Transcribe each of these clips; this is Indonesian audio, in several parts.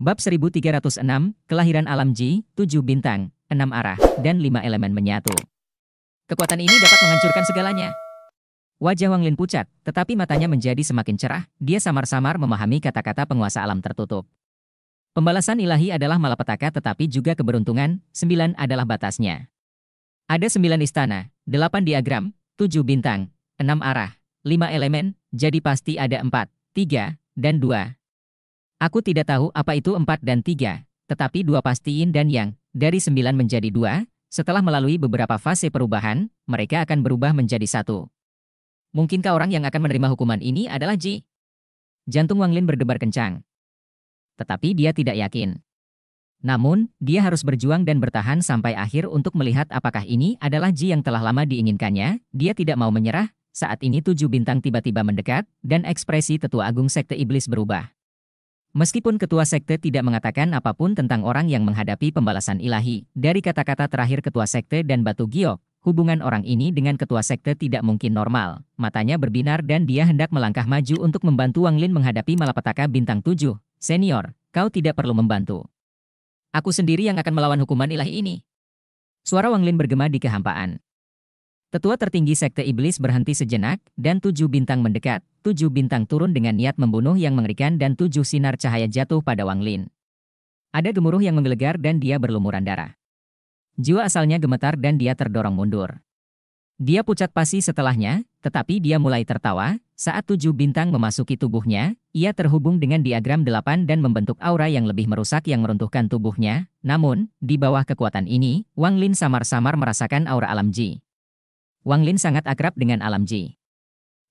Bab 1306, kelahiran alam Ji, 7 bintang, 6 arah, dan 5 elemen menyatu. Kekuatan ini dapat menghancurkan segalanya. Wajah Wang Lin pucat, tetapi matanya menjadi semakin cerah, dia samar-samar memahami kata-kata penguasa alam tertutup. Pembalasan ilahi adalah malapetaka tetapi juga keberuntungan, 9 adalah batasnya. Ada 9 istana, 8 diagram, 7 bintang, 6 arah, 5 elemen, jadi pasti ada 4, 3, dan 2, Aku tidak tahu apa itu empat dan tiga, tetapi dua pastiin dan yang, dari sembilan menjadi dua, setelah melalui beberapa fase perubahan, mereka akan berubah menjadi satu. Mungkinkah orang yang akan menerima hukuman ini adalah Ji? Jantung Wang Lin berdebar kencang. Tetapi dia tidak yakin. Namun, dia harus berjuang dan bertahan sampai akhir untuk melihat apakah ini adalah Ji yang telah lama diinginkannya. Dia tidak mau menyerah, saat ini tujuh bintang tiba-tiba mendekat, dan ekspresi tetua agung sekte iblis berubah. Meskipun ketua sekte tidak mengatakan apapun tentang orang yang menghadapi pembalasan ilahi, dari kata-kata terakhir ketua sekte dan batu giok, hubungan orang ini dengan ketua sekte tidak mungkin normal. Matanya berbinar dan dia hendak melangkah maju untuk membantu Wang Lin menghadapi malapetaka bintang tujuh. Senior, kau tidak perlu membantu. Aku sendiri yang akan melawan hukuman ilahi ini. Suara Wang Lin bergema di kehampaan. Tetua tertinggi sekte iblis berhenti sejenak, dan tujuh bintang mendekat, tujuh bintang turun dengan niat membunuh yang mengerikan dan tujuh sinar cahaya jatuh pada Wang Lin. Ada gemuruh yang menggelegar dan dia berlumuran darah. Jiwa asalnya gemetar dan dia terdorong mundur. Dia pucat pasi setelahnya, tetapi dia mulai tertawa, saat tujuh bintang memasuki tubuhnya, ia terhubung dengan diagram delapan dan membentuk aura yang lebih merusak yang meruntuhkan tubuhnya, namun, di bawah kekuatan ini, Wang Lin samar-samar merasakan aura alam Ji. Wang Lin sangat akrab dengan alam Ji.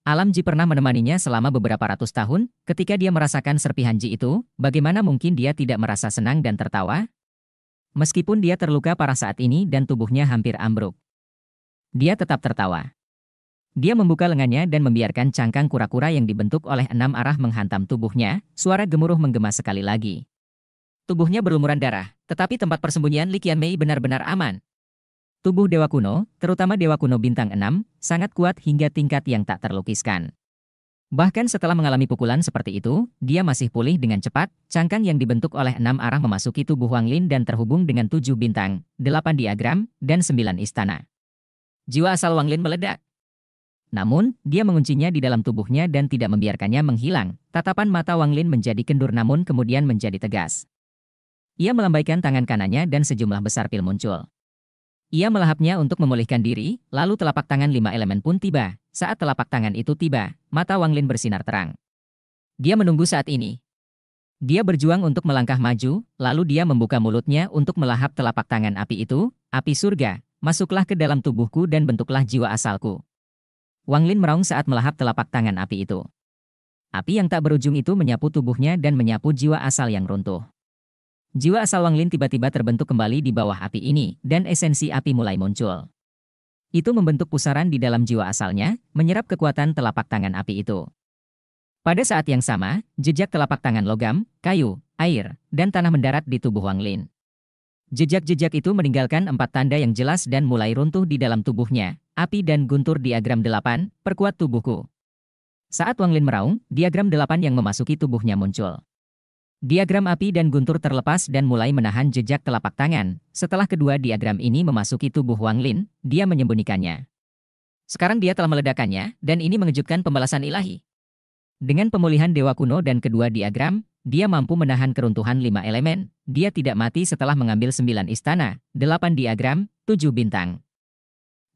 Alam Ji pernah menemaninya selama beberapa ratus tahun, ketika dia merasakan serpihan Ji itu, bagaimana mungkin dia tidak merasa senang dan tertawa? Meskipun dia terluka parah saat ini dan tubuhnya hampir ambruk. Dia tetap tertawa. Dia membuka lengannya dan membiarkan cangkang kura-kura yang dibentuk oleh enam arah menghantam tubuhnya, suara gemuruh menggema sekali lagi. Tubuhnya berlumuran darah, tetapi tempat persembunyian Li Qianmei benar-benar aman. Tubuh dewa kuno, terutama dewa kuno bintang 6, sangat kuat hingga tingkat yang tak terlukiskan. Bahkan setelah mengalami pukulan seperti itu, dia masih pulih dengan cepat, cangkang yang dibentuk oleh enam arah memasuki tubuh Wang Lin dan terhubung dengan tujuh bintang, delapan diagram, dan sembilan istana. Jiwa asal Wang Lin meledak. Namun, dia menguncinya di dalam tubuhnya dan tidak membiarkannya menghilang. Tatapan mata Wang Lin menjadi kendur namun kemudian menjadi tegas. Ia melambaikan tangan kanannya dan sejumlah besar pil muncul. Ia melahapnya untuk memulihkan diri, lalu telapak tangan lima elemen pun tiba. Saat telapak tangan itu tiba, mata Wang Lin bersinar terang. Dia menunggu saat ini. Dia berjuang untuk melangkah maju, lalu dia membuka mulutnya untuk melahap telapak tangan api itu, api surga, masuklah ke dalam tubuhku dan bentuklah jiwa asalku. Wang Lin meraung saat melahap telapak tangan api itu. Api yang tak berujung itu menyapu tubuhnya dan menyapu jiwa asal yang runtuh. Jiwa asal Wang Lin tiba-tiba terbentuk kembali di bawah api ini, dan esensi api mulai muncul. Itu membentuk pusaran di dalam jiwa asalnya, menyerap kekuatan telapak tangan api itu. Pada saat yang sama, jejak telapak tangan logam, kayu, air, dan tanah mendarat di tubuh Wang Lin. Jejak-jejak itu meninggalkan empat tanda yang jelas dan mulai runtuh di dalam tubuhnya, api dan guntur diagram delapan, perkuat tubuhku. Saat Wang Lin meraung, diagram delapan yang memasuki tubuhnya muncul. Diagram api dan guntur terlepas dan mulai menahan jejak telapak tangan. Setelah kedua diagram ini memasuki tubuh Wang Lin, dia menyembunyikannya. Sekarang dia telah meledakannya, dan ini mengejutkan pembalasan ilahi. Dengan pemulihan Dewa Kuno dan kedua diagram, dia mampu menahan keruntuhan lima elemen, dia tidak mati setelah mengambil sembilan istana, delapan diagram, tujuh bintang,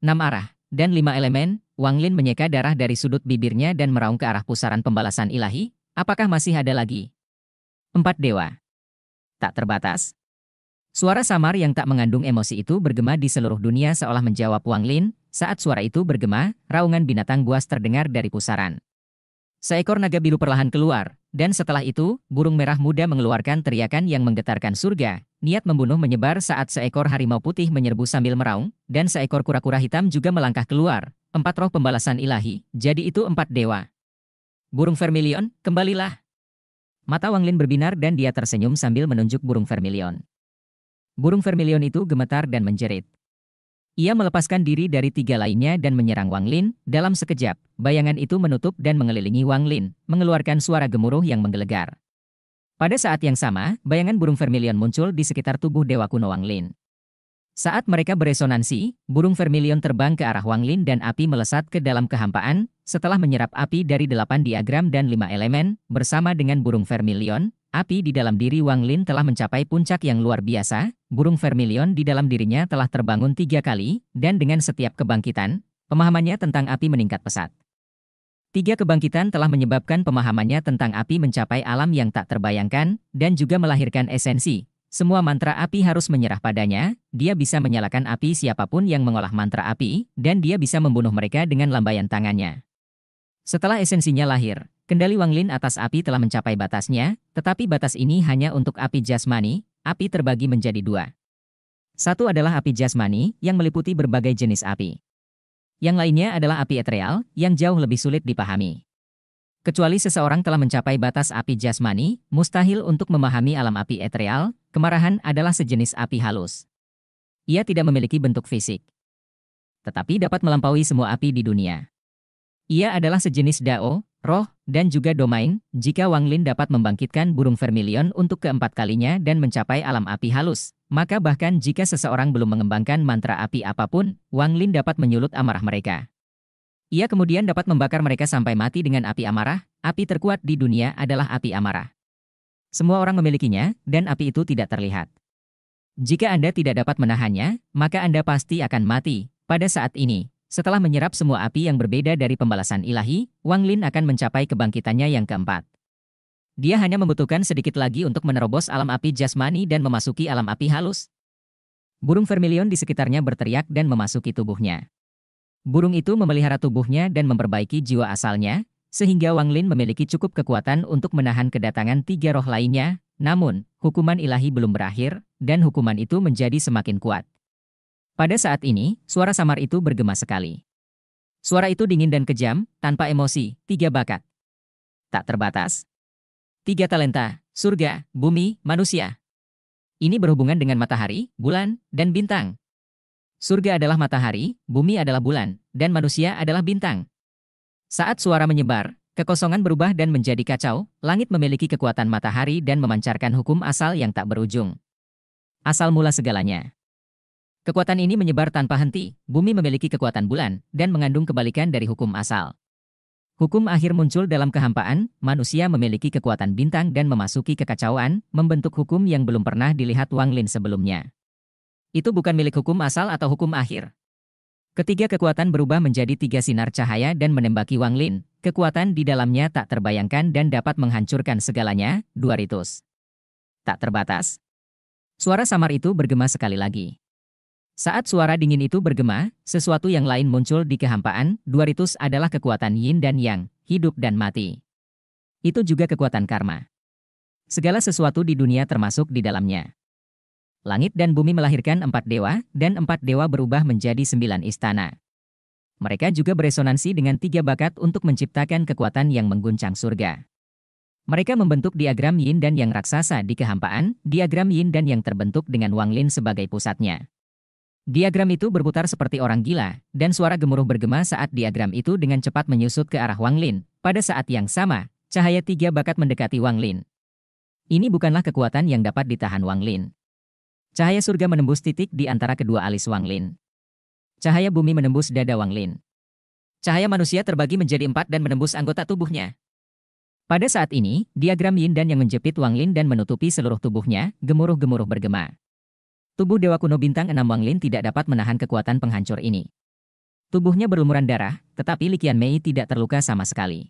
enam arah, dan lima elemen, Wang Lin menyeka darah dari sudut bibirnya dan meraung ke arah pusaran pembalasan ilahi, apakah masih ada lagi? Empat dewa. Tak terbatas. Suara samar yang tak mengandung emosi itu bergema di seluruh dunia seolah menjawab Wang Lin, saat suara itu bergema, raungan binatang buas terdengar dari pusaran. Seekor naga biru perlahan keluar, dan setelah itu, burung merah muda mengeluarkan teriakan yang menggetarkan surga, niat membunuh menyebar saat seekor harimau putih menyerbu sambil meraung, dan seekor kura-kura hitam juga melangkah keluar, empat roh pembalasan ilahi, jadi itu empat dewa. Burung vermilion, kembalilah. Mata Wang Lin berbinar dan dia tersenyum sambil menunjuk burung vermilion. Burung vermilion itu gemetar dan menjerit. Ia melepaskan diri dari tiga lainnya dan menyerang Wang Lin. Dalam sekejap, bayangan itu menutup dan mengelilingi Wang Lin, mengeluarkan suara gemuruh yang menggelegar. Pada saat yang sama, bayangan burung vermilion muncul di sekitar tubuh Dewa Kuno Wang Lin. Saat mereka beresonansi, burung vermilion terbang ke arah Wang Lin dan api melesat ke dalam kehampaan, setelah menyerap api dari delapan diagram dan lima elemen, bersama dengan burung vermilion, api di dalam diri Wang Lin telah mencapai puncak yang luar biasa, burung vermilion di dalam dirinya telah terbangun tiga kali, dan dengan setiap kebangkitan, pemahamannya tentang api meningkat pesat. Tiga kebangkitan telah menyebabkan pemahamannya tentang api mencapai alam yang tak terbayangkan, dan juga melahirkan esensi, semua mantra api harus menyerah padanya, dia bisa menyalakan api siapapun yang mengolah mantra api, dan dia bisa membunuh mereka dengan lambaian tangannya. Setelah esensinya lahir, kendali Wang Lin atas api telah mencapai batasnya, tetapi batas ini hanya untuk api jasmani, api terbagi menjadi dua. Satu adalah api jasmani, yang meliputi berbagai jenis api. Yang lainnya adalah api etereal, yang jauh lebih sulit dipahami. Kecuali seseorang telah mencapai batas api jasmani, mustahil untuk memahami alam api etereal, Kemarahan adalah sejenis api halus. Ia tidak memiliki bentuk fisik. Tetapi dapat melampaui semua api di dunia. Ia adalah sejenis dao, roh, dan juga domain, jika Wang Lin dapat membangkitkan burung vermilion untuk keempat kalinya dan mencapai alam api halus. Maka bahkan jika seseorang belum mengembangkan mantra api apapun, Wang Lin dapat menyulut amarah mereka. Ia kemudian dapat membakar mereka sampai mati dengan api amarah, api terkuat di dunia adalah api amarah. Semua orang memilikinya, dan api itu tidak terlihat. Jika Anda tidak dapat menahannya, maka Anda pasti akan mati. Pada saat ini, setelah menyerap semua api yang berbeda dari pembalasan ilahi, Wang Lin akan mencapai kebangkitannya yang keempat. Dia hanya membutuhkan sedikit lagi untuk menerobos alam api jasmani dan memasuki alam api halus. Burung vermilion di sekitarnya berteriak dan memasuki tubuhnya. Burung itu memelihara tubuhnya dan memperbaiki jiwa asalnya, sehingga Wang Lin memiliki cukup kekuatan untuk menahan kedatangan tiga roh lainnya, namun, hukuman ilahi belum berakhir, dan hukuman itu menjadi semakin kuat. Pada saat ini, suara samar itu bergema sekali. Suara itu dingin dan kejam, tanpa emosi, tiga bakat. Tak terbatas. Tiga talenta, surga, bumi, manusia. Ini berhubungan dengan matahari, bulan, dan bintang. Surga adalah matahari, bumi adalah bulan, dan manusia adalah bintang. Saat suara menyebar, kekosongan berubah dan menjadi kacau, langit memiliki kekuatan matahari dan memancarkan hukum asal yang tak berujung. Asal mula segalanya. Kekuatan ini menyebar tanpa henti, bumi memiliki kekuatan bulan, dan mengandung kebalikan dari hukum asal. Hukum akhir muncul dalam kehampaan, manusia memiliki kekuatan bintang dan memasuki kekacauan, membentuk hukum yang belum pernah dilihat Wang Lin sebelumnya. Itu bukan milik hukum asal atau hukum akhir, Ketiga kekuatan berubah menjadi tiga sinar cahaya dan menembaki Wang Lin. Kekuatan di dalamnya tak terbayangkan dan dapat menghancurkan segalanya, dua ritus. Tak terbatas. Suara samar itu bergema sekali lagi. Saat suara dingin itu bergema, sesuatu yang lain muncul di kehampaan, dua ritus adalah kekuatan yin dan yang, hidup dan mati. Itu juga kekuatan karma. Segala sesuatu di dunia termasuk di dalamnya. Langit dan bumi melahirkan empat dewa, dan empat dewa berubah menjadi sembilan istana. Mereka juga beresonansi dengan tiga bakat untuk menciptakan kekuatan yang mengguncang surga. Mereka membentuk diagram yin dan yang raksasa di kehampaan, diagram yin dan yang terbentuk dengan Wang Lin sebagai pusatnya. Diagram itu berputar seperti orang gila, dan suara gemuruh bergema saat diagram itu dengan cepat menyusut ke arah Wang Lin. Pada saat yang sama, cahaya tiga bakat mendekati Wang Lin. Ini bukanlah kekuatan yang dapat ditahan Wang Lin. Cahaya surga menembus titik di antara kedua alis Wang Lin. Cahaya bumi menembus dada Wang Lin. Cahaya manusia terbagi menjadi empat dan menembus anggota tubuhnya. Pada saat ini, diagram yin dan yang menjepit Wang Lin dan menutupi seluruh tubuhnya, gemuruh-gemuruh bergema. Tubuh Dewa Kuno Bintang enam Wang Lin tidak dapat menahan kekuatan penghancur ini. Tubuhnya berlumuran darah, tetapi Likian Mei tidak terluka sama sekali.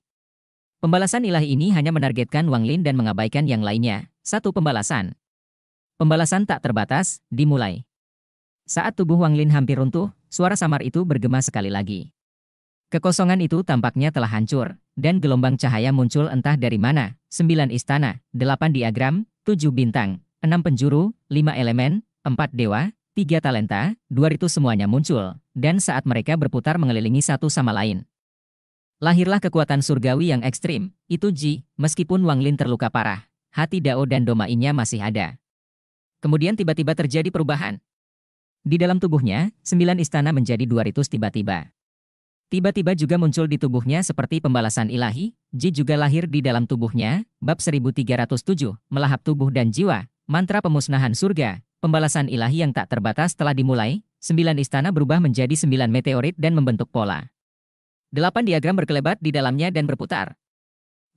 Pembalasan ilahi ini hanya menargetkan Wang Lin dan mengabaikan yang lainnya. Satu pembalasan. Pembalasan tak terbatas, dimulai. Saat tubuh Wang Lin hampir runtuh, suara samar itu bergema sekali lagi. Kekosongan itu tampaknya telah hancur, dan gelombang cahaya muncul entah dari mana, sembilan istana, delapan diagram, tujuh bintang, enam penjuru, lima elemen, empat dewa, tiga talenta, dua itu semuanya muncul, dan saat mereka berputar mengelilingi satu sama lain. Lahirlah kekuatan surgawi yang ekstrim, itu Ji, meskipun Wang Lin terluka parah, hati Dao dan doma domainya masih ada, Kemudian tiba-tiba terjadi perubahan. Di dalam tubuhnya, sembilan istana menjadi dua ritus tiba-tiba. Tiba-tiba juga muncul di tubuhnya seperti pembalasan ilahi, Ji juga lahir di dalam tubuhnya, bab 1307, melahap tubuh dan jiwa, mantra pemusnahan surga, pembalasan ilahi yang tak terbatas telah dimulai, sembilan istana berubah menjadi sembilan meteorit dan membentuk pola. Delapan diagram berkelebat di dalamnya dan berputar.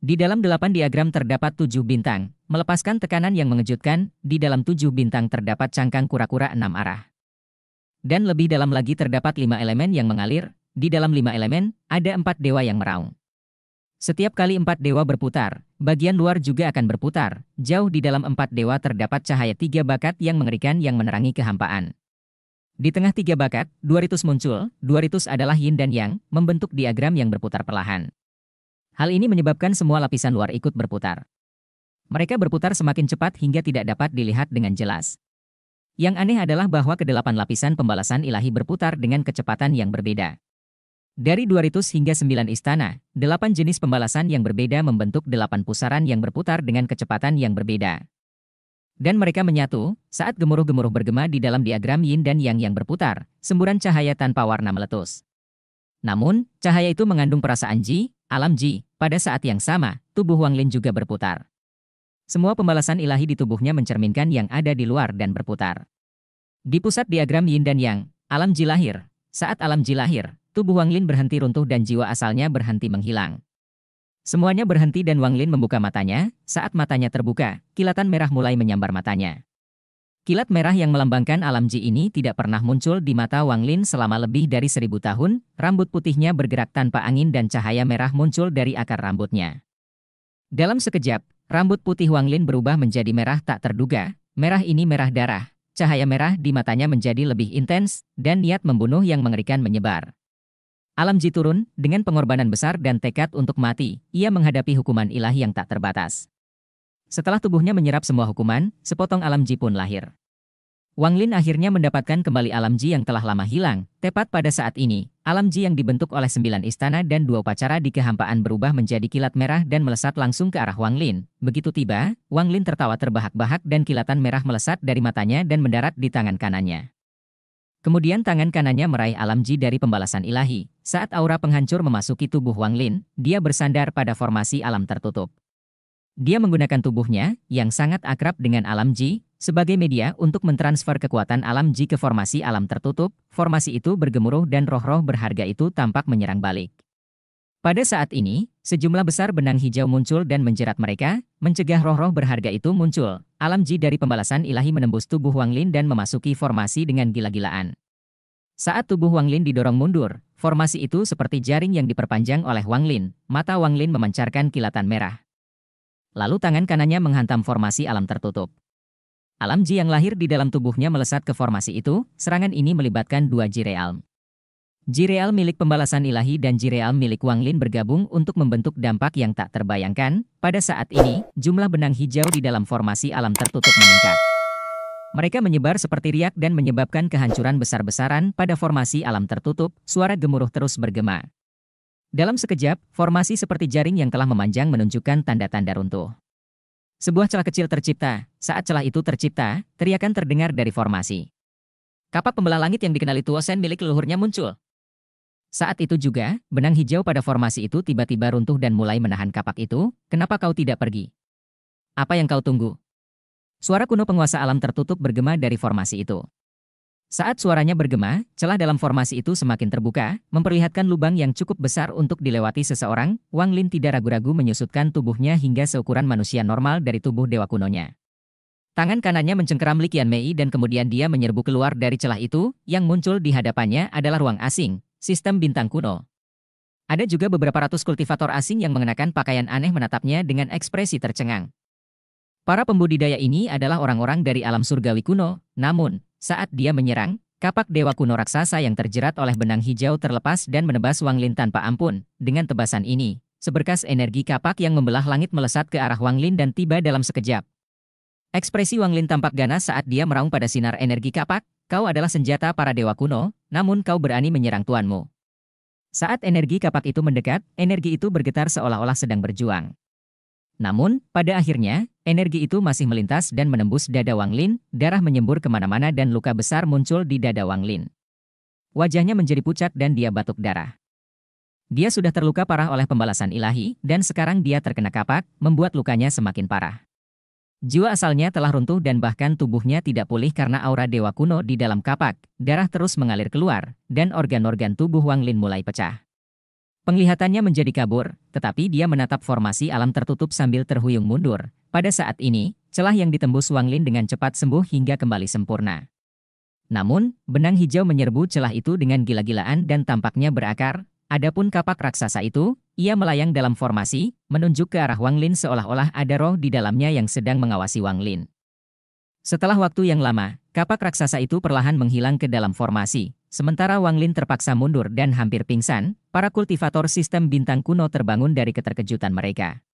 Di dalam delapan diagram terdapat tujuh bintang, melepaskan tekanan yang mengejutkan, di dalam tujuh bintang terdapat cangkang kura-kura enam arah. Dan lebih dalam lagi terdapat lima elemen yang mengalir, di dalam lima elemen, ada empat dewa yang meraung. Setiap kali empat dewa berputar, bagian luar juga akan berputar, jauh di dalam empat dewa terdapat cahaya tiga bakat yang mengerikan yang menerangi kehampaan. Di tengah tiga bakat, dua ritus muncul, Dua ritus adalah yin dan yang, membentuk diagram yang berputar perlahan. Hal ini menyebabkan semua lapisan luar ikut berputar. Mereka berputar semakin cepat hingga tidak dapat dilihat dengan jelas. Yang aneh adalah bahwa kedelapan lapisan pembalasan ilahi berputar dengan kecepatan yang berbeda. Dari 200 hingga 9 istana, delapan jenis pembalasan yang berbeda membentuk delapan pusaran yang berputar dengan kecepatan yang berbeda. Dan mereka menyatu, saat gemuruh-gemuruh bergema di dalam diagram yin dan yang yang berputar, semburan cahaya tanpa warna meletus. Namun, cahaya itu mengandung perasaan ji, Alam Ji, pada saat yang sama, tubuh Wang Lin juga berputar. Semua pembalasan ilahi di tubuhnya mencerminkan yang ada di luar dan berputar. Di pusat diagram Yin dan Yang, alam Ji lahir. Saat alam Ji lahir, tubuh Wang Lin berhenti runtuh dan jiwa asalnya berhenti menghilang. Semuanya berhenti dan Wang Lin membuka matanya, saat matanya terbuka, kilatan merah mulai menyambar matanya. Kilat merah yang melambangkan alam Ji ini tidak pernah muncul di mata Wang Lin selama lebih dari seribu tahun, rambut putihnya bergerak tanpa angin dan cahaya merah muncul dari akar rambutnya. Dalam sekejap, rambut putih Wang Lin berubah menjadi merah tak terduga, merah ini merah darah, cahaya merah di matanya menjadi lebih intens, dan niat membunuh yang mengerikan menyebar. Alam Ji turun, dengan pengorbanan besar dan tekad untuk mati, ia menghadapi hukuman ilah yang tak terbatas. Setelah tubuhnya menyerap semua hukuman, sepotong Alam Ji pun lahir. Wang Lin akhirnya mendapatkan kembali Alam Ji yang telah lama hilang. Tepat pada saat ini, Alam Ji yang dibentuk oleh sembilan istana dan dua upacara di kehampaan berubah menjadi kilat merah dan melesat langsung ke arah Wang Lin. Begitu tiba, Wang Lin tertawa terbahak-bahak dan kilatan merah melesat dari matanya dan mendarat di tangan kanannya. Kemudian tangan kanannya meraih Alam Ji dari pembalasan ilahi. Saat aura penghancur memasuki tubuh Wang Lin, dia bersandar pada formasi alam tertutup. Dia menggunakan tubuhnya, yang sangat akrab dengan alam Ji, sebagai media untuk mentransfer kekuatan alam Ji ke formasi alam tertutup, formasi itu bergemuruh dan roh-roh berharga itu tampak menyerang balik. Pada saat ini, sejumlah besar benang hijau muncul dan menjerat mereka, mencegah roh-roh berharga itu muncul. Alam Ji dari pembalasan ilahi menembus tubuh Wang Lin dan memasuki formasi dengan gila-gilaan. Saat tubuh Wang Lin didorong mundur, formasi itu seperti jaring yang diperpanjang oleh Wang Lin, mata Wang Lin memancarkan kilatan merah. Lalu tangan kanannya menghantam formasi alam tertutup. Alam Ji yang lahir di dalam tubuhnya melesat ke formasi itu, serangan ini melibatkan dua Jirealm. Jireal milik pembalasan ilahi dan Jireal milik Wang Lin bergabung untuk membentuk dampak yang tak terbayangkan. Pada saat ini, jumlah benang hijau di dalam formasi alam tertutup meningkat. Mereka menyebar seperti riak dan menyebabkan kehancuran besar-besaran pada formasi alam tertutup, suara gemuruh terus bergema. Dalam sekejap, formasi seperti jaring yang telah memanjang menunjukkan tanda-tanda runtuh. Sebuah celah kecil tercipta. Saat celah itu tercipta, teriakan terdengar dari formasi. Kapak pembelah langit yang dikenali Tuosen milik leluhurnya muncul. Saat itu juga, benang hijau pada formasi itu tiba-tiba runtuh dan mulai menahan kapak itu, kenapa kau tidak pergi? Apa yang kau tunggu? Suara kuno penguasa alam tertutup bergema dari formasi itu. Saat suaranya bergema, celah dalam formasi itu semakin terbuka, memperlihatkan lubang yang cukup besar untuk dilewati seseorang. Wang Lin tidak ragu-ragu menyusutkan tubuhnya hingga seukuran manusia normal dari tubuh dewa kunonya. Tangan kanannya mencengkeram Li Mei dan kemudian dia menyerbu keluar dari celah itu, yang muncul di hadapannya adalah ruang asing, sistem bintang kuno. Ada juga beberapa ratus kultivator asing yang mengenakan pakaian aneh menatapnya dengan ekspresi tercengang. Para pembudidaya ini adalah orang-orang dari alam surgawi kuno, namun, saat dia menyerang, kapak dewa kuno raksasa yang terjerat oleh benang hijau terlepas dan menebas Wang Lin tanpa ampun. Dengan tebasan ini, seberkas energi kapak yang membelah langit melesat ke arah Wang Lin dan tiba dalam sekejap. Ekspresi Wang Lin tampak ganas saat dia meraung pada sinar energi kapak, kau adalah senjata para dewa kuno, namun kau berani menyerang tuanmu. Saat energi kapak itu mendekat, energi itu bergetar seolah-olah sedang berjuang. Namun, pada akhirnya, energi itu masih melintas dan menembus dada Wang Lin, darah menyembur kemana-mana dan luka besar muncul di dada Wang Lin. Wajahnya menjadi pucat dan dia batuk darah. Dia sudah terluka parah oleh pembalasan ilahi, dan sekarang dia terkena kapak, membuat lukanya semakin parah. Jiwa asalnya telah runtuh dan bahkan tubuhnya tidak pulih karena aura dewa kuno di dalam kapak. Darah terus mengalir keluar, dan organ-organ tubuh Wang Lin mulai pecah. Penglihatannya menjadi kabur, tetapi dia menatap formasi alam tertutup sambil terhuyung mundur. Pada saat ini, celah yang ditembus Wang Lin dengan cepat sembuh hingga kembali sempurna. Namun, benang hijau menyerbu celah itu dengan gila-gilaan dan tampaknya berakar. Adapun kapak raksasa itu, ia melayang dalam formasi, menunjuk ke arah Wang Lin seolah-olah ada roh di dalamnya yang sedang mengawasi Wang Lin. Setelah waktu yang lama, kapak raksasa itu perlahan menghilang ke dalam formasi. Sementara Wang Lin terpaksa mundur dan hampir pingsan, para kultivator sistem bintang kuno terbangun dari keterkejutan mereka.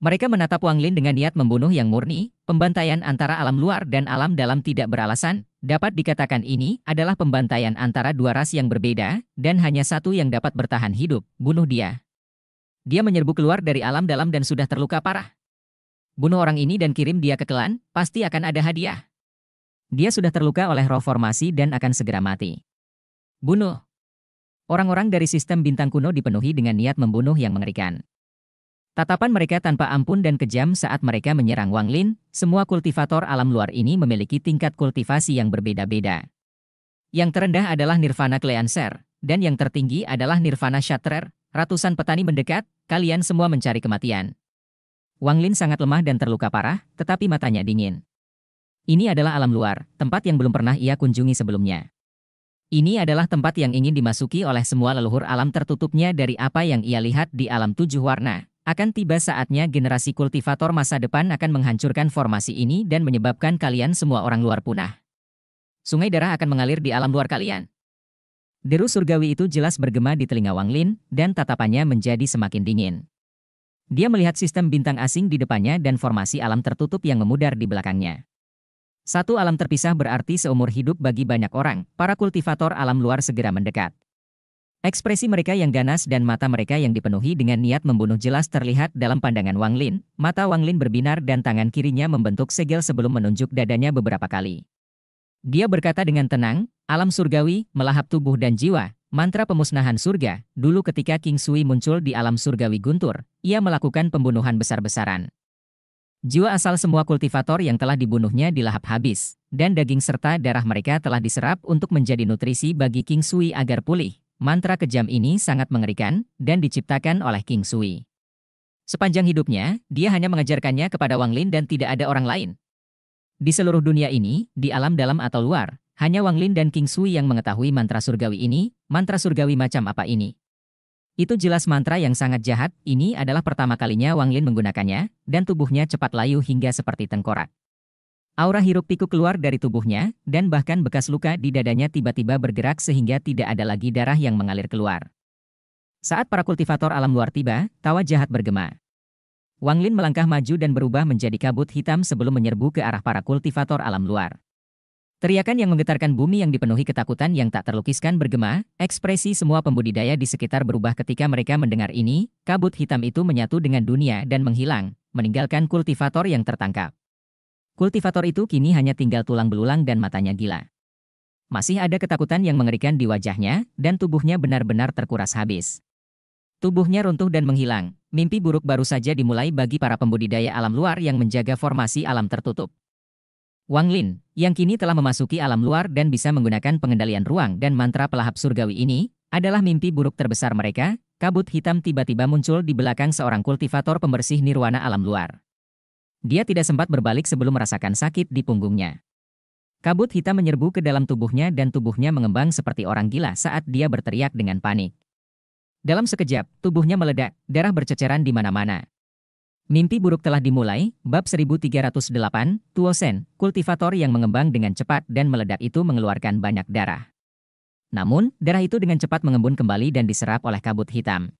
Mereka menatap Wang Lin dengan niat membunuh yang murni, pembantaian antara alam luar dan alam dalam tidak beralasan, dapat dikatakan ini adalah pembantaian antara dua ras yang berbeda, dan hanya satu yang dapat bertahan hidup, bunuh dia. Dia menyerbu keluar dari alam dalam dan sudah terluka parah bunuh orang ini dan kirim dia ke klan, pasti akan ada hadiah. Dia sudah terluka oleh roh formasi dan akan segera mati. Bunuh. Orang-orang dari sistem bintang kuno dipenuhi dengan niat membunuh yang mengerikan. Tatapan mereka tanpa ampun dan kejam saat mereka menyerang Wang Lin, semua kultivator alam luar ini memiliki tingkat kultivasi yang berbeda-beda. Yang terendah adalah Nirvana Kleanser, dan yang tertinggi adalah Nirvana Shatterer, ratusan petani mendekat, kalian semua mencari kematian. Wang Lin sangat lemah dan terluka parah, tetapi matanya dingin. Ini adalah alam luar, tempat yang belum pernah ia kunjungi sebelumnya. Ini adalah tempat yang ingin dimasuki oleh semua leluhur alam tertutupnya dari apa yang ia lihat di alam tujuh warna. Akan tiba saatnya generasi kultivator masa depan akan menghancurkan formasi ini dan menyebabkan kalian semua orang luar punah. Sungai darah akan mengalir di alam luar kalian. Deru surgawi itu jelas bergema di telinga Wang Lin, dan tatapannya menjadi semakin dingin. Dia melihat sistem bintang asing di depannya dan formasi alam tertutup yang memudar di belakangnya. Satu alam terpisah berarti seumur hidup bagi banyak orang, para kultivator alam luar segera mendekat. Ekspresi mereka yang ganas dan mata mereka yang dipenuhi dengan niat membunuh jelas terlihat dalam pandangan Wang Lin. Mata Wang Lin berbinar dan tangan kirinya membentuk segel sebelum menunjuk dadanya beberapa kali. Dia berkata dengan tenang, alam surgawi, melahap tubuh dan jiwa, Mantra pemusnahan surga, dulu ketika King Sui muncul di alam surgawi Guntur, ia melakukan pembunuhan besar-besaran. Jiwa asal semua kultivator yang telah dibunuhnya dilahap habis, dan daging serta darah mereka telah diserap untuk menjadi nutrisi bagi King Sui agar pulih. Mantra kejam ini sangat mengerikan, dan diciptakan oleh King Sui. Sepanjang hidupnya, dia hanya mengajarkannya kepada Wang Lin dan tidak ada orang lain. Di seluruh dunia ini, di alam dalam atau luar, hanya Wang Lin dan King Sui yang mengetahui mantra surgawi ini, Mantra surgawi macam apa ini? Itu jelas mantra yang sangat jahat, ini adalah pertama kalinya Wang Lin menggunakannya, dan tubuhnya cepat layu hingga seperti tengkorak. Aura hiruk pikuk keluar dari tubuhnya, dan bahkan bekas luka di dadanya tiba-tiba bergerak sehingga tidak ada lagi darah yang mengalir keluar. Saat para kultivator alam luar tiba, tawa jahat bergema. Wang Lin melangkah maju dan berubah menjadi kabut hitam sebelum menyerbu ke arah para kultivator alam luar. Teriakan yang menggetarkan bumi yang dipenuhi ketakutan yang tak terlukiskan bergema, ekspresi semua pembudidaya di sekitar berubah ketika mereka mendengar ini, kabut hitam itu menyatu dengan dunia dan menghilang, meninggalkan kultivator yang tertangkap. Kultivator itu kini hanya tinggal tulang belulang dan matanya gila. Masih ada ketakutan yang mengerikan di wajahnya, dan tubuhnya benar-benar terkuras habis. Tubuhnya runtuh dan menghilang, mimpi buruk baru saja dimulai bagi para pembudidaya alam luar yang menjaga formasi alam tertutup. Wang Lin, yang kini telah memasuki alam luar dan bisa menggunakan pengendalian ruang dan mantra pelahap surgawi ini, adalah mimpi buruk terbesar mereka, kabut hitam tiba-tiba muncul di belakang seorang kultivator pembersih nirwana alam luar. Dia tidak sempat berbalik sebelum merasakan sakit di punggungnya. Kabut hitam menyerbu ke dalam tubuhnya dan tubuhnya mengembang seperti orang gila saat dia berteriak dengan panik. Dalam sekejap, tubuhnya meledak, darah berceceran di mana-mana. Mimpi buruk telah dimulai, bab 1308, Tuosen, kultivator yang mengembang dengan cepat dan meledak itu mengeluarkan banyak darah. Namun, darah itu dengan cepat mengembun kembali dan diserap oleh kabut hitam.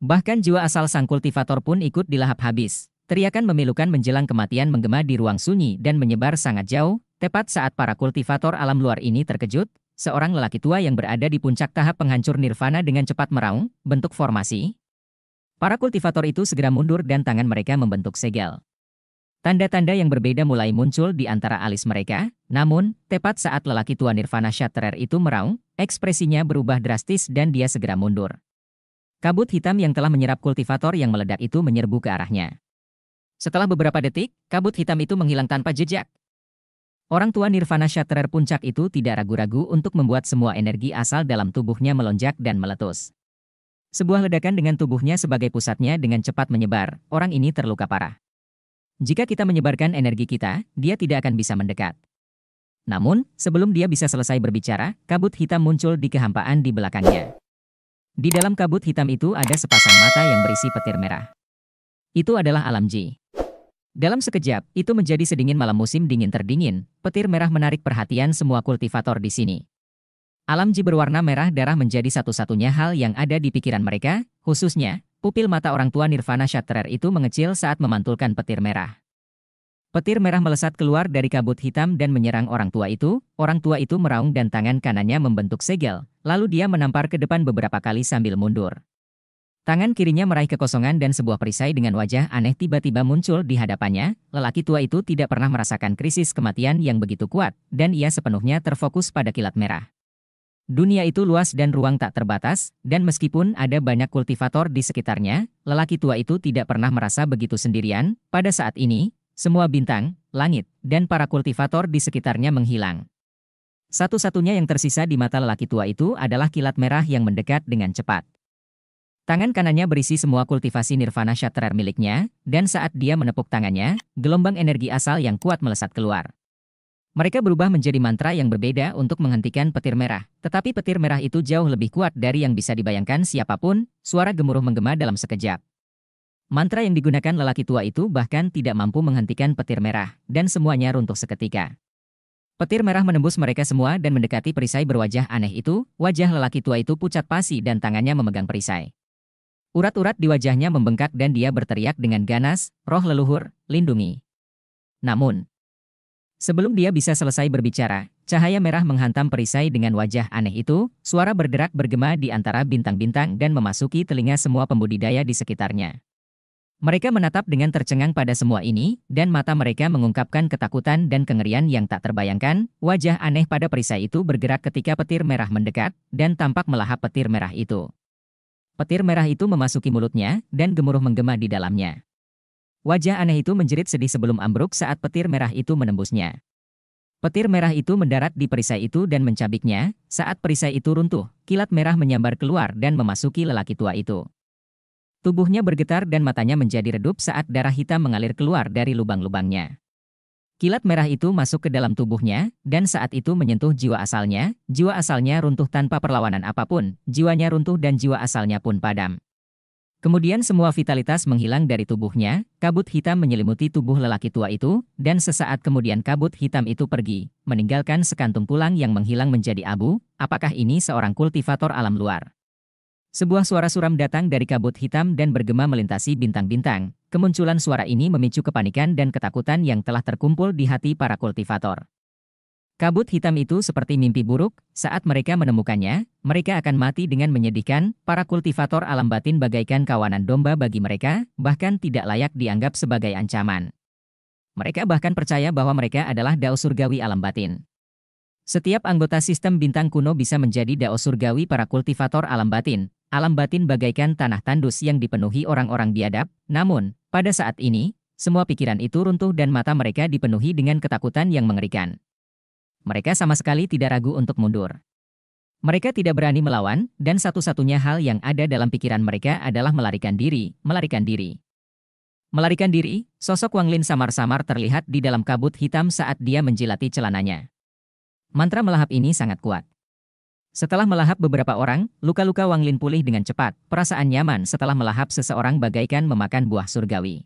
Bahkan jiwa asal sang kultivator pun ikut dilahap habis. Teriakan memilukan menjelang kematian menggema di ruang sunyi dan menyebar sangat jauh, tepat saat para kultivator alam luar ini terkejut, seorang lelaki tua yang berada di puncak tahap penghancur nirvana dengan cepat meraung, bentuk formasi, Para kultivator itu segera mundur dan tangan mereka membentuk segel. Tanda-tanda yang berbeda mulai muncul di antara alis mereka, namun, tepat saat lelaki tua Nirvana Shatterer itu meraung, ekspresinya berubah drastis dan dia segera mundur. Kabut hitam yang telah menyerap kultivator yang meledak itu menyerbu ke arahnya. Setelah beberapa detik, kabut hitam itu menghilang tanpa jejak. Orang tua Nirvana Shatterer puncak itu tidak ragu-ragu untuk membuat semua energi asal dalam tubuhnya melonjak dan meletus. Sebuah ledakan dengan tubuhnya sebagai pusatnya dengan cepat menyebar, orang ini terluka parah. Jika kita menyebarkan energi kita, dia tidak akan bisa mendekat. Namun, sebelum dia bisa selesai berbicara, kabut hitam muncul di kehampaan di belakangnya. Di dalam kabut hitam itu ada sepasang mata yang berisi petir merah. Itu adalah alam Ji. Dalam sekejap, itu menjadi sedingin malam musim dingin terdingin, petir merah menarik perhatian semua kultivator di sini. Alam ji berwarna merah darah menjadi satu-satunya hal yang ada di pikiran mereka, khususnya, pupil mata orang tua Nirvana Shatterer itu mengecil saat memantulkan petir merah. Petir merah melesat keluar dari kabut hitam dan menyerang orang tua itu, orang tua itu meraung dan tangan kanannya membentuk segel, lalu dia menampar ke depan beberapa kali sambil mundur. Tangan kirinya meraih kekosongan dan sebuah perisai dengan wajah aneh tiba-tiba muncul di hadapannya. Lelaki tua itu tidak pernah merasakan krisis kematian yang begitu kuat, dan ia sepenuhnya terfokus pada kilat merah. Dunia itu luas dan ruang tak terbatas, dan meskipun ada banyak kultivator di sekitarnya, lelaki tua itu tidak pernah merasa begitu sendirian. Pada saat ini, semua bintang, langit, dan para kultivator di sekitarnya menghilang. Satu-satunya yang tersisa di mata lelaki tua itu adalah kilat merah yang mendekat dengan cepat. Tangan kanannya berisi semua kultivasi nirvana shatterer miliknya, dan saat dia menepuk tangannya, gelombang energi asal yang kuat melesat keluar. Mereka berubah menjadi mantra yang berbeda untuk menghentikan petir merah. Tetapi petir merah itu jauh lebih kuat dari yang bisa dibayangkan siapapun, suara gemuruh menggema dalam sekejap. Mantra yang digunakan lelaki tua itu bahkan tidak mampu menghentikan petir merah, dan semuanya runtuh seketika. Petir merah menembus mereka semua dan mendekati perisai berwajah aneh itu, wajah lelaki tua itu pucat pasi dan tangannya memegang perisai. Urat-urat di wajahnya membengkak dan dia berteriak dengan ganas, roh leluhur, lindungi. Namun, Sebelum dia bisa selesai berbicara, cahaya merah menghantam perisai dengan wajah aneh itu, suara berderak bergema di antara bintang-bintang dan memasuki telinga semua pembudidaya di sekitarnya. Mereka menatap dengan tercengang pada semua ini, dan mata mereka mengungkapkan ketakutan dan kengerian yang tak terbayangkan. Wajah aneh pada perisai itu bergerak ketika petir merah mendekat, dan tampak melahap petir merah itu. Petir merah itu memasuki mulutnya, dan gemuruh menggema di dalamnya. Wajah aneh itu menjerit sedih sebelum ambruk saat petir merah itu menembusnya. Petir merah itu mendarat di perisai itu dan mencabiknya, saat perisai itu runtuh, kilat merah menyambar keluar dan memasuki lelaki tua itu. Tubuhnya bergetar dan matanya menjadi redup saat darah hitam mengalir keluar dari lubang-lubangnya. Kilat merah itu masuk ke dalam tubuhnya, dan saat itu menyentuh jiwa asalnya, jiwa asalnya runtuh tanpa perlawanan apapun, jiwanya runtuh dan jiwa asalnya pun padam. Kemudian semua vitalitas menghilang dari tubuhnya, kabut hitam menyelimuti tubuh lelaki tua itu, dan sesaat kemudian kabut hitam itu pergi, meninggalkan sekantung tulang yang menghilang menjadi abu, apakah ini seorang kultivator alam luar? Sebuah suara suram datang dari kabut hitam dan bergema melintasi bintang-bintang. Kemunculan suara ini memicu kepanikan dan ketakutan yang telah terkumpul di hati para kultivator. Kabut hitam itu seperti mimpi buruk, saat mereka menemukannya, mereka akan mati dengan menyedihkan, para kultivator alam batin bagaikan kawanan domba bagi mereka, bahkan tidak layak dianggap sebagai ancaman. Mereka bahkan percaya bahwa mereka adalah dao surgawi alam batin. Setiap anggota sistem bintang kuno bisa menjadi dao surgawi para kultivator alam batin. Alam batin bagaikan tanah tandus yang dipenuhi orang-orang biadab, namun, pada saat ini, semua pikiran itu runtuh dan mata mereka dipenuhi dengan ketakutan yang mengerikan. Mereka sama sekali tidak ragu untuk mundur. Mereka tidak berani melawan, dan satu-satunya hal yang ada dalam pikiran mereka adalah melarikan diri, melarikan diri. Melarikan diri, sosok Wang Lin samar-samar terlihat di dalam kabut hitam saat dia menjilati celananya. Mantra melahap ini sangat kuat. Setelah melahap beberapa orang, luka-luka Wang Lin pulih dengan cepat, perasaan nyaman setelah melahap seseorang bagaikan memakan buah surgawi.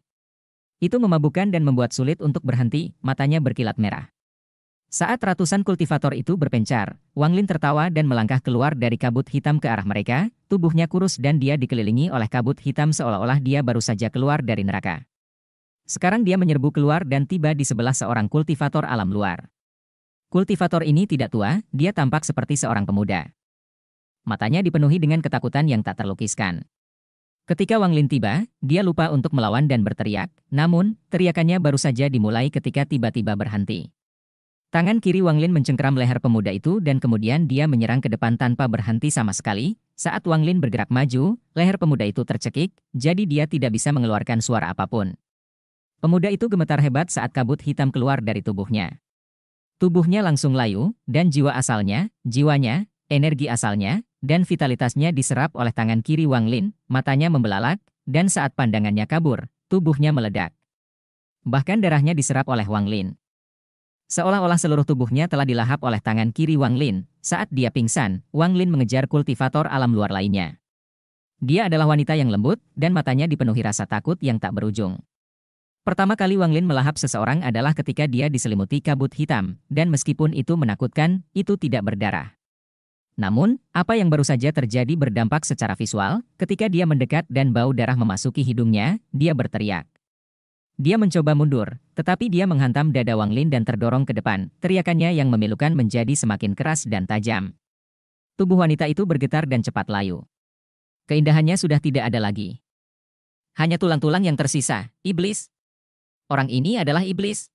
Itu memabukkan dan membuat sulit untuk berhenti, matanya berkilat merah. Saat ratusan kultivator itu berpencar, Wang Lin tertawa dan melangkah keluar dari kabut hitam ke arah mereka, tubuhnya kurus dan dia dikelilingi oleh kabut hitam seolah-olah dia baru saja keluar dari neraka. Sekarang dia menyerbu keluar dan tiba di sebelah seorang kultivator alam luar. Kultivator ini tidak tua, dia tampak seperti seorang pemuda. Matanya dipenuhi dengan ketakutan yang tak terlukiskan. Ketika Wang Lin tiba, dia lupa untuk melawan dan berteriak, namun teriakannya baru saja dimulai ketika tiba-tiba berhenti. Tangan kiri Wang Lin mencengkeram leher pemuda itu dan kemudian dia menyerang ke depan tanpa berhenti sama sekali. Saat Wang Lin bergerak maju, leher pemuda itu tercekik, jadi dia tidak bisa mengeluarkan suara apapun. Pemuda itu gemetar hebat saat kabut hitam keluar dari tubuhnya. Tubuhnya langsung layu, dan jiwa asalnya, jiwanya, energi asalnya, dan vitalitasnya diserap oleh tangan kiri Wang Lin, matanya membelalak, dan saat pandangannya kabur, tubuhnya meledak. Bahkan darahnya diserap oleh Wang Lin. Seolah-olah seluruh tubuhnya telah dilahap oleh tangan kiri Wang Lin. Saat dia pingsan, Wang Lin mengejar kultivator alam luar lainnya. Dia adalah wanita yang lembut, dan matanya dipenuhi rasa takut yang tak berujung. Pertama kali Wang Lin melahap seseorang adalah ketika dia diselimuti kabut hitam, dan meskipun itu menakutkan, itu tidak berdarah. Namun, apa yang baru saja terjadi berdampak secara visual, ketika dia mendekat dan bau darah memasuki hidungnya, dia berteriak. Dia mencoba mundur, tetapi dia menghantam dada Wang Lin dan terdorong ke depan. Teriakannya yang memilukan menjadi semakin keras dan tajam. Tubuh wanita itu bergetar dan cepat layu. Keindahannya sudah tidak ada lagi. Hanya tulang-tulang yang tersisa, iblis. Orang ini adalah iblis.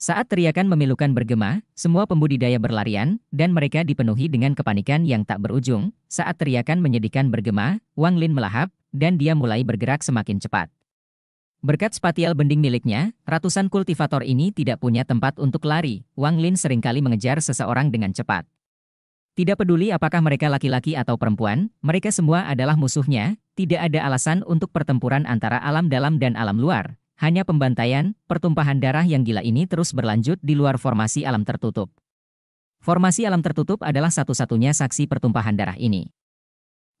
Saat teriakan memilukan bergema, semua pembudidaya berlarian, dan mereka dipenuhi dengan kepanikan yang tak berujung. Saat teriakan menyedihkan bergema, Wang Lin melahap, dan dia mulai bergerak semakin cepat. Berkat spatial bending miliknya, ratusan kultivator ini tidak punya tempat untuk lari. Wang Lin seringkali mengejar seseorang dengan cepat. Tidak peduli apakah mereka laki-laki atau perempuan, mereka semua adalah musuhnya, tidak ada alasan untuk pertempuran antara alam dalam dan alam luar. Hanya pembantaian, pertumpahan darah yang gila ini terus berlanjut di luar formasi alam tertutup. Formasi alam tertutup adalah satu-satunya saksi pertumpahan darah ini.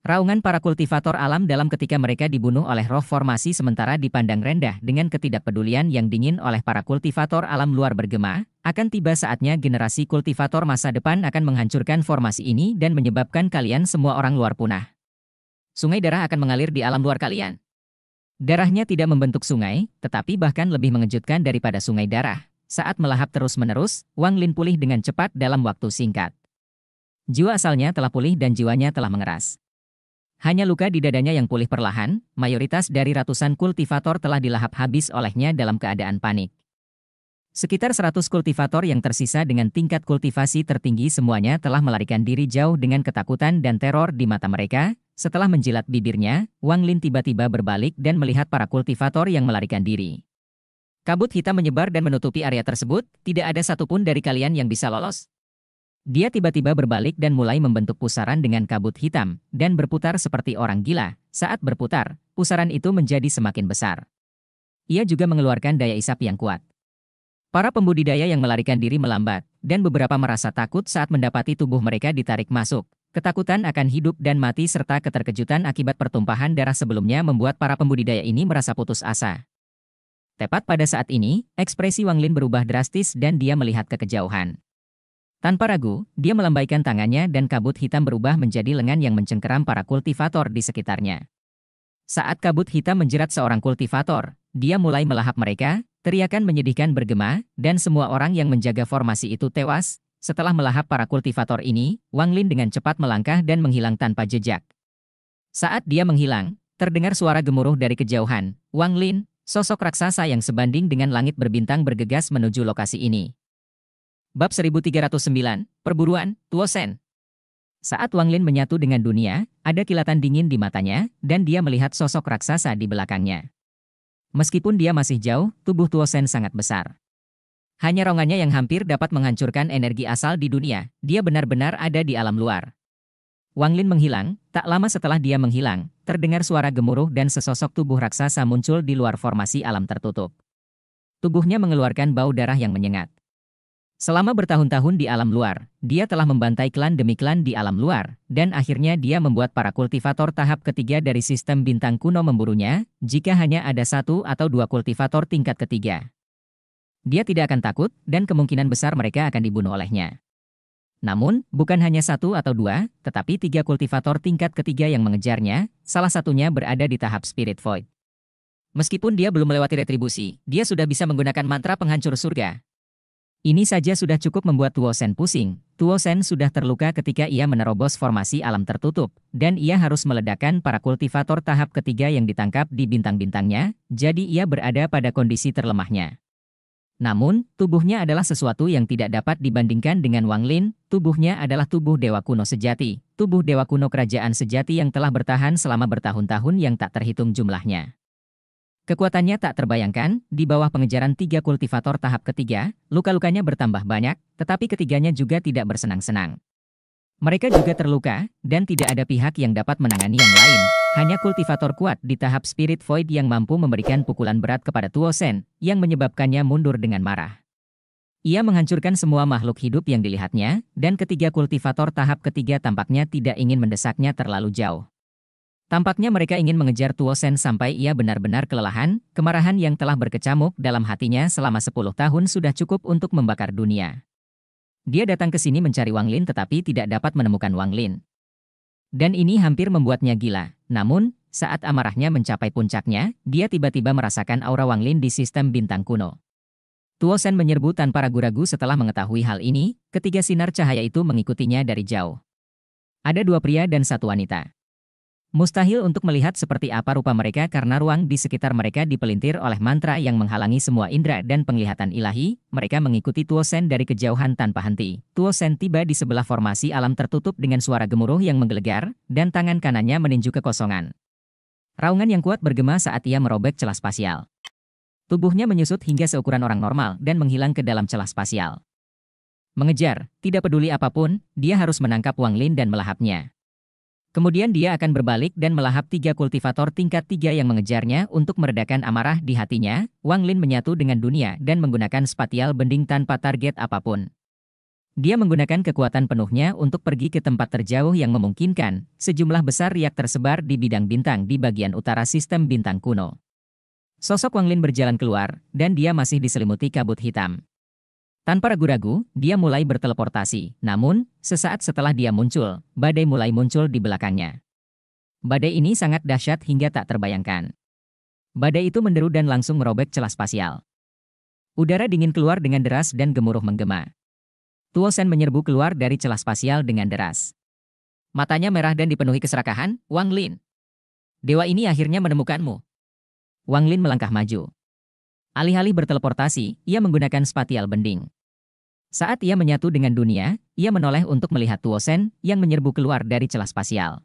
Raungan para kultivator alam dalam ketika mereka dibunuh oleh roh formasi sementara dipandang rendah dengan ketidakpedulian yang dingin oleh para kultivator alam luar bergema, akan tiba saatnya generasi kultivator masa depan akan menghancurkan formasi ini dan menyebabkan kalian semua orang luar punah. Sungai darah akan mengalir di alam luar kalian. Darahnya tidak membentuk sungai, tetapi bahkan lebih mengejutkan daripada sungai darah. Saat melahap terus-menerus, Wang Lin pulih dengan cepat dalam waktu singkat. Jiwa asalnya telah pulih dan jiwanya telah mengeras. Hanya luka di dadanya yang pulih perlahan, mayoritas dari ratusan kultivator telah dilahap habis olehnya dalam keadaan panik. Sekitar 100 kultivator yang tersisa dengan tingkat kultivasi tertinggi semuanya telah melarikan diri jauh dengan ketakutan dan teror di mata mereka. Setelah menjilat bibirnya, Wang Lin tiba-tiba berbalik dan melihat para kultivator yang melarikan diri. Kabut hitam menyebar dan menutupi area tersebut, tidak ada satupun dari kalian yang bisa lolos. Dia tiba-tiba berbalik dan mulai membentuk pusaran dengan kabut hitam, dan berputar seperti orang gila. Saat berputar, pusaran itu menjadi semakin besar. Ia juga mengeluarkan daya isap yang kuat. Para pembudidaya yang melarikan diri melambat, dan beberapa merasa takut saat mendapati tubuh mereka ditarik masuk. Ketakutan akan hidup dan mati serta keterkejutan akibat pertumpahan darah sebelumnya membuat para pembudidaya ini merasa putus asa. Tepat pada saat ini, ekspresi Wang Lin berubah drastis dan dia melihat kekejauhan. Tanpa ragu, dia melambaikan tangannya dan kabut hitam berubah menjadi lengan yang mencengkeram para kultivator di sekitarnya. Saat kabut hitam menjerat seorang kultivator, dia mulai melahap mereka, teriakan menyedihkan bergema, dan semua orang yang menjaga formasi itu tewas. Setelah melahap para kultivator ini, Wang Lin dengan cepat melangkah dan menghilang tanpa jejak. Saat dia menghilang, terdengar suara gemuruh dari kejauhan. Wang Lin, sosok raksasa yang sebanding dengan langit berbintang bergegas menuju lokasi ini. Bab 1309, Perburuan, Tuosen. Saat Wang Lin menyatu dengan dunia, ada kilatan dingin di matanya, dan dia melihat sosok raksasa di belakangnya. Meskipun dia masih jauh, tubuh Tuosen sangat besar. Hanya rongannya yang hampir dapat menghancurkan energi asal di dunia, dia benar-benar ada di alam luar. Wang Lin menghilang, tak lama setelah dia menghilang, terdengar suara gemuruh dan sesosok tubuh raksasa muncul di luar formasi alam tertutup. Tubuhnya mengeluarkan bau darah yang menyengat. Selama bertahun-tahun di alam luar, dia telah membantai klan demi klan di alam luar, dan akhirnya dia membuat para kultivator tahap ketiga dari sistem bintang kuno memburunya, jika hanya ada satu atau dua kultivator tingkat ketiga. Dia tidak akan takut, dan kemungkinan besar mereka akan dibunuh olehnya. Namun, bukan hanya satu atau dua, tetapi tiga kultivator tingkat ketiga yang mengejarnya, salah satunya berada di tahap Spirit Void. Meskipun dia belum melewati retribusi, dia sudah bisa menggunakan mantra penghancur surga, ini saja sudah cukup membuat Tuosen pusing. Tuosen sudah terluka ketika ia menerobos formasi alam tertutup, dan ia harus meledakkan para kultivator tahap ketiga yang ditangkap di bintang-bintangnya, jadi ia berada pada kondisi terlemahnya. Namun, tubuhnya adalah sesuatu yang tidak dapat dibandingkan dengan Wang Lin, tubuhnya adalah tubuh dewa kuno sejati, tubuh dewa kuno kerajaan sejati yang telah bertahan selama bertahun-tahun yang tak terhitung jumlahnya. Kekuatannya tak terbayangkan, di bawah pengejaran tiga kultivator tahap ketiga, luka-lukanya bertambah banyak, tetapi ketiganya juga tidak bersenang-senang. Mereka juga terluka, dan tidak ada pihak yang dapat menangani yang lain, hanya kultivator kuat di tahap Spirit Void yang mampu memberikan pukulan berat kepada Tuosen, yang menyebabkannya mundur dengan marah. Ia menghancurkan semua makhluk hidup yang dilihatnya, dan ketiga kultivator tahap ketiga tampaknya tidak ingin mendesaknya terlalu jauh. Tampaknya mereka ingin mengejar Tuosen sampai ia benar-benar kelelahan, kemarahan yang telah berkecamuk dalam hatinya selama 10 tahun sudah cukup untuk membakar dunia. Dia datang ke sini mencari Wang Lin tetapi tidak dapat menemukan Wang Lin. Dan ini hampir membuatnya gila. Namun, saat amarahnya mencapai puncaknya, dia tiba-tiba merasakan aura Wang Lin di sistem bintang kuno. Tuosen menyerbu tanpa ragu-ragu setelah mengetahui hal ini, ketiga sinar cahaya itu mengikutinya dari jauh. Ada dua pria dan satu wanita. Mustahil untuk melihat seperti apa rupa mereka karena ruang di sekitar mereka dipelintir oleh mantra yang menghalangi semua indera dan penglihatan ilahi, mereka mengikuti Tuosen dari kejauhan tanpa henti. Tuosen tiba di sebelah formasi alam tertutup dengan suara gemuruh yang menggelegar, dan tangan kanannya meninju kekosongan. Raungan yang kuat bergema saat ia merobek celah spasial. Tubuhnya menyusut hingga seukuran orang normal dan menghilang ke dalam celah spasial. Mengejar, tidak peduli apapun, dia harus menangkap Wang Lin dan melahapnya. Kemudian dia akan berbalik dan melahap tiga kultivator tingkat tiga yang mengejarnya untuk meredakan amarah di hatinya. Wang Lin menyatu dengan dunia dan menggunakan spatial bending tanpa target apapun. Dia menggunakan kekuatan penuhnya untuk pergi ke tempat terjauh yang memungkinkan. Sejumlah besar riak tersebar di bidang bintang di bagian utara sistem bintang kuno. Sosok Wang Lin berjalan keluar, dan dia masih diselimuti kabut hitam. Tanpa ragu-ragu, dia mulai berteleportasi. Namun, sesaat setelah dia muncul, badai mulai muncul di belakangnya. Badai ini sangat dahsyat hingga tak terbayangkan. Badai itu menderu dan langsung merobek celah spasial. Udara dingin keluar dengan deras dan gemuruh menggema. Tuosen menyerbu keluar dari celah spasial dengan deras. Matanya merah dan dipenuhi keserakahan, Wang Lin. Dewa ini akhirnya menemukanmu. Wang Lin melangkah maju. Alih-alih berteleportasi, ia menggunakan spatial bending. Saat ia menyatu dengan dunia, ia menoleh untuk melihat Tuosen yang menyerbu keluar dari celah spasial.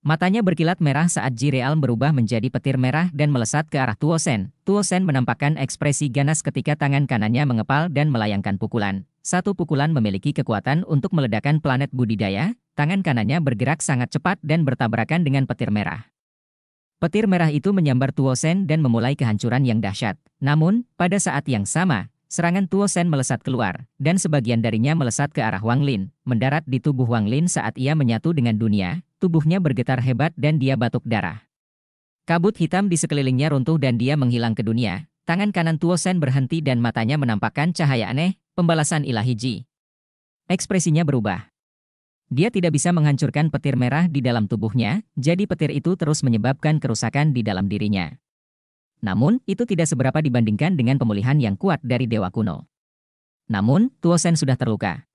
Matanya berkilat merah saat Jireal berubah menjadi petir merah dan melesat ke arah Tuosen. Tuosen menampakkan ekspresi ganas ketika tangan kanannya mengepal dan melayangkan pukulan. Satu pukulan memiliki kekuatan untuk meledakkan planet budidaya, tangan kanannya bergerak sangat cepat dan bertabrakan dengan petir merah. Petir merah itu menyambar Tuosen dan memulai kehancuran yang dahsyat. Namun, pada saat yang sama, Serangan Tuo Sen melesat keluar, dan sebagian darinya melesat ke arah Wang Lin, mendarat di tubuh Wang Lin saat ia menyatu dengan dunia, tubuhnya bergetar hebat dan dia batuk darah. Kabut hitam di sekelilingnya runtuh dan dia menghilang ke dunia, tangan kanan Tuo Sen berhenti dan matanya menampakkan cahaya aneh, pembalasan ilahi Ji. Ekspresinya berubah. Dia tidak bisa menghancurkan petir merah di dalam tubuhnya, jadi petir itu terus menyebabkan kerusakan di dalam dirinya. Namun, itu tidak seberapa dibandingkan dengan pemulihan yang kuat dari dewa kuno. Namun, Tuosen sudah terluka.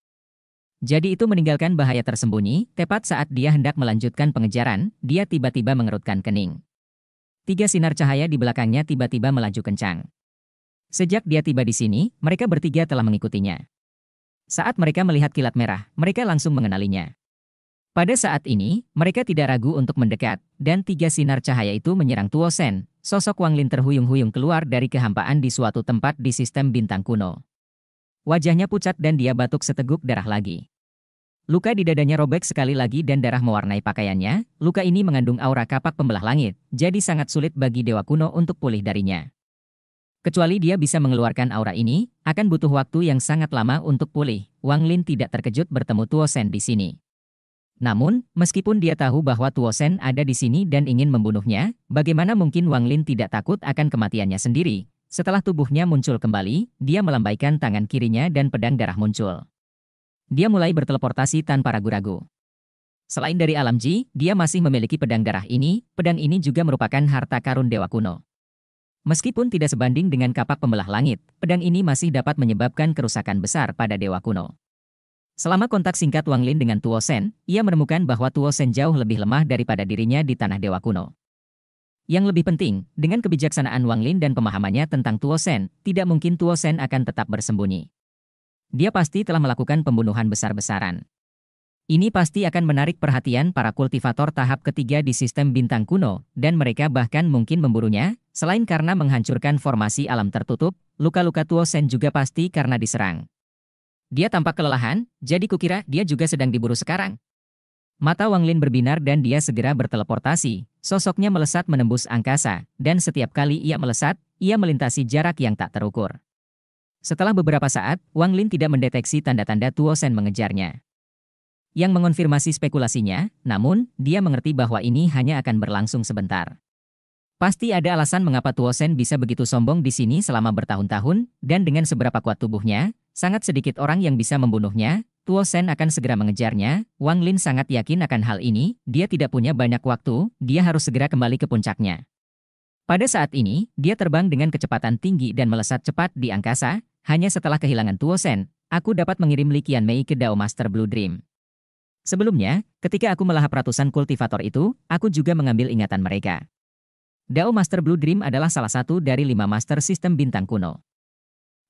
Jadi itu meninggalkan bahaya tersembunyi, tepat saat dia hendak melanjutkan pengejaran, dia tiba-tiba mengerutkan kening. Tiga sinar cahaya di belakangnya tiba-tiba melaju kencang. Sejak dia tiba di sini, mereka bertiga telah mengikutinya. Saat mereka melihat kilat merah, mereka langsung mengenalinya. Pada saat ini, mereka tidak ragu untuk mendekat, dan tiga sinar cahaya itu menyerang Tuosen, Sosok Wang Lin terhuyung-huyung keluar dari kehampaan di suatu tempat di sistem bintang kuno. Wajahnya pucat dan dia batuk seteguk darah lagi. Luka di dadanya robek sekali lagi dan darah mewarnai pakaiannya, luka ini mengandung aura kapak pembelah langit, jadi sangat sulit bagi Dewa Kuno untuk pulih darinya. Kecuali dia bisa mengeluarkan aura ini, akan butuh waktu yang sangat lama untuk pulih. Wang Lin tidak terkejut bertemu Tuo Sen di sini. Namun, meskipun dia tahu bahwa Tuo Sen ada di sini dan ingin membunuhnya, bagaimana mungkin Wang Lin tidak takut akan kematiannya sendiri? Setelah tubuhnya muncul kembali, dia melambaikan tangan kirinya dan pedang darah muncul. Dia mulai berteleportasi tanpa ragu-ragu. Selain dari alam Ji, dia masih memiliki pedang darah ini, pedang ini juga merupakan harta karun dewa kuno. Meskipun tidak sebanding dengan kapak pembelah langit, pedang ini masih dapat menyebabkan kerusakan besar pada dewa kuno. Selama kontak singkat Wang Lin dengan Tuo Sen, ia menemukan bahwa Tuo Sen jauh lebih lemah daripada dirinya di tanah dewa kuno. Yang lebih penting, dengan kebijaksanaan Wang Lin dan pemahamannya tentang Tuo Sen, tidak mungkin Tuo Sen akan tetap bersembunyi. Dia pasti telah melakukan pembunuhan besar-besaran. Ini pasti akan menarik perhatian para kultivator tahap ketiga di sistem bintang kuno, dan mereka bahkan mungkin memburunya, selain karena menghancurkan formasi alam tertutup, luka-luka Tuo Sen juga pasti karena diserang. Dia tampak kelelahan, jadi kukira dia juga sedang diburu sekarang. Mata Wang Lin berbinar dan dia segera berteleportasi. Sosoknya melesat menembus angkasa, dan setiap kali ia melesat, ia melintasi jarak yang tak terukur. Setelah beberapa saat, Wang Lin tidak mendeteksi tanda-tanda Tuo Sen mengejarnya. Yang mengonfirmasi spekulasinya, namun, dia mengerti bahwa ini hanya akan berlangsung sebentar. Pasti ada alasan mengapa Tuo Sen bisa begitu sombong di sini selama bertahun-tahun, dan dengan seberapa kuat tubuhnya, Sangat sedikit orang yang bisa membunuhnya, Tuo Sen akan segera mengejarnya, Wang Lin sangat yakin akan hal ini, dia tidak punya banyak waktu, dia harus segera kembali ke puncaknya. Pada saat ini, dia terbang dengan kecepatan tinggi dan melesat cepat di angkasa, hanya setelah kehilangan Tuo Sen, aku dapat mengirim Li Qian Mei ke Dao Master Blue Dream. Sebelumnya, ketika aku melahap ratusan kultivator itu, aku juga mengambil ingatan mereka. Dao Master Blue Dream adalah salah satu dari lima master sistem bintang kuno.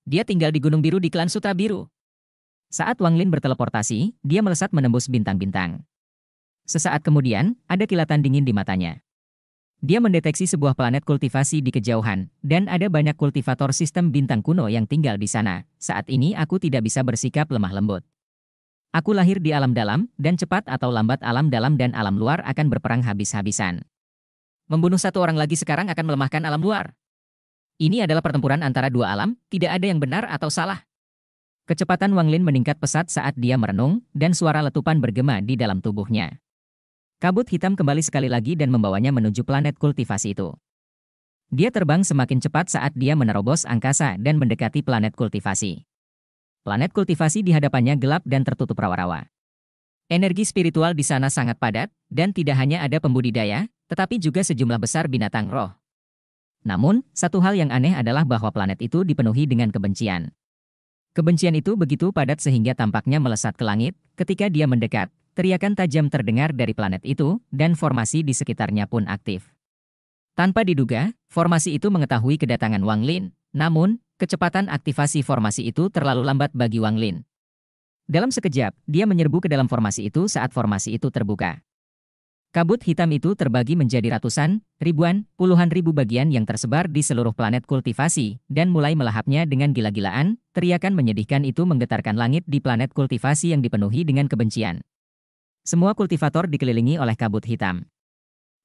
Dia tinggal di Gunung Biru di klan Sutra Biru. Saat Wang Lin berteleportasi, dia melesat menembus bintang-bintang. Sesaat kemudian, ada kilatan dingin di matanya. Dia mendeteksi sebuah planet kultivasi di kejauhan, dan ada banyak kultivator sistem bintang kuno yang tinggal di sana. Saat ini aku tidak bisa bersikap lemah lembut. Aku lahir di alam dalam, dan cepat atau lambat alam dalam dan alam luar akan berperang habis-habisan. Membunuh satu orang lagi sekarang akan melemahkan alam luar. Ini adalah pertempuran antara dua alam, tidak ada yang benar atau salah. Kecepatan Wang Lin meningkat pesat saat dia merenung, dan suara letupan bergema di dalam tubuhnya. Kabut hitam kembali sekali lagi dan membawanya menuju planet kultivasi itu. Dia terbang semakin cepat saat dia menerobos angkasa dan mendekati planet kultivasi. Planet kultivasi di hadapannya gelap dan tertutup rawa-rawa. Energi spiritual di sana sangat padat, dan tidak hanya ada pembudidaya, tetapi juga sejumlah besar binatang roh. Namun, satu hal yang aneh adalah bahwa planet itu dipenuhi dengan kebencian. Kebencian itu begitu padat sehingga tampaknya melesat ke langit ketika dia mendekat. Teriakan tajam terdengar dari planet itu, dan formasi di sekitarnya pun aktif. Tanpa diduga, formasi itu mengetahui kedatangan Wang Lin. Namun, kecepatan aktivasi formasi itu terlalu lambat bagi Wang Lin. Dalam sekejap, dia menyerbu ke dalam formasi itu saat formasi itu terbuka. Kabut hitam itu terbagi menjadi ratusan, ribuan, puluhan ribu bagian yang tersebar di seluruh planet kultivasi, dan mulai melahapnya dengan gila-gilaan, teriakan menyedihkan itu menggetarkan langit di planet kultivasi yang dipenuhi dengan kebencian. Semua kultivator dikelilingi oleh kabut hitam.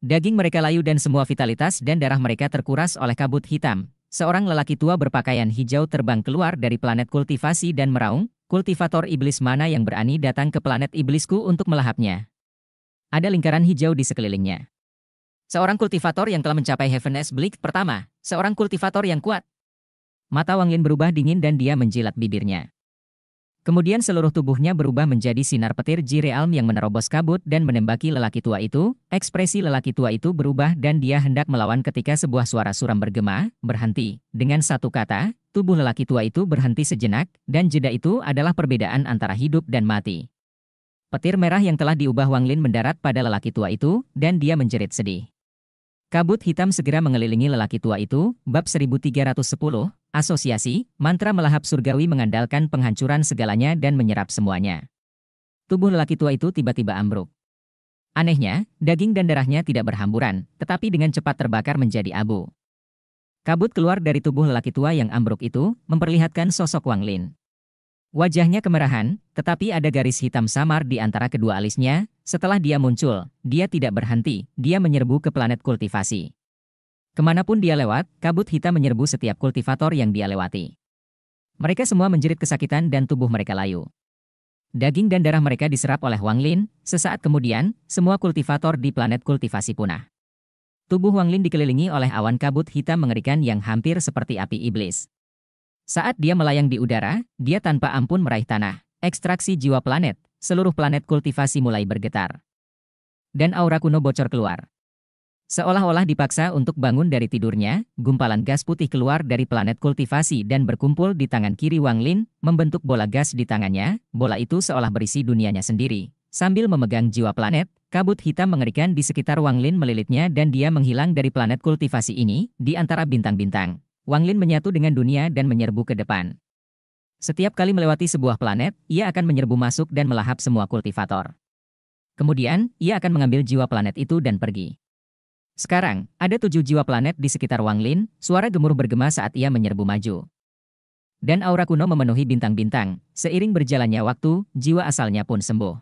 Daging mereka layu dan semua vitalitas dan darah mereka terkuras oleh kabut hitam. Seorang lelaki tua berpakaian hijau terbang keluar dari planet kultivasi dan meraung, kultivator iblis mana yang berani datang ke planet iblisku untuk melahapnya ada lingkaran hijau di sekelilingnya. Seorang kultivator yang telah mencapai Heaven S Bleak pertama, seorang kultivator yang kuat. Mata Wang Yin berubah dingin dan dia menjilat bibirnya. Kemudian seluruh tubuhnya berubah menjadi sinar petir Jirealm yang menerobos kabut dan menembaki lelaki tua itu. Ekspresi lelaki tua itu berubah dan dia hendak melawan ketika sebuah suara suram bergema, berhenti. Dengan satu kata, tubuh lelaki tua itu berhenti sejenak, dan jeda itu adalah perbedaan antara hidup dan mati. Petir merah yang telah diubah Wang Lin mendarat pada lelaki tua itu, dan dia menjerit sedih. Kabut hitam segera mengelilingi lelaki tua itu, bab 1310, asosiasi, mantra melahap surgawi mengandalkan penghancuran segalanya dan menyerap semuanya. Tubuh lelaki tua itu tiba-tiba ambruk. Anehnya, daging dan darahnya tidak berhamburan, tetapi dengan cepat terbakar menjadi abu. Kabut keluar dari tubuh lelaki tua yang ambruk itu, memperlihatkan sosok Wang Lin. Wajahnya kemerahan, tetapi ada garis hitam samar di antara kedua alisnya. Setelah dia muncul, dia tidak berhenti, dia menyerbu ke planet kultivasi. Kemanapun dia lewat, kabut hitam menyerbu setiap kultivator yang dia lewati. Mereka semua menjerit kesakitan dan tubuh mereka layu. Daging dan darah mereka diserap oleh Wang Lin, sesaat kemudian, semua kultivator di planet kultivasi punah. Tubuh Wang Lin dikelilingi oleh awan kabut hitam mengerikan yang hampir seperti api iblis. Saat dia melayang di udara, dia tanpa ampun meraih tanah. Ekstraksi jiwa planet, seluruh planet kultivasi mulai bergetar. Dan aura kuno bocor keluar. Seolah-olah dipaksa untuk bangun dari tidurnya, gumpalan gas putih keluar dari planet kultivasi dan berkumpul di tangan kiri Wang Lin, membentuk bola gas di tangannya, bola itu seolah berisi dunianya sendiri. Sambil memegang jiwa planet, kabut hitam mengerikan di sekitar Wang Lin melilitnya dan dia menghilang dari planet kultivasi ini, di antara bintang-bintang. Wang Lin menyatu dengan dunia dan menyerbu ke depan. Setiap kali melewati sebuah planet, ia akan menyerbu masuk dan melahap semua kultivator. Kemudian, ia akan mengambil jiwa planet itu dan pergi. Sekarang, ada tujuh jiwa planet di sekitar Wang Lin, suara gemuruh bergema saat ia menyerbu maju. Dan aura kuno memenuhi bintang-bintang, seiring berjalannya waktu, jiwa asalnya pun sembuh.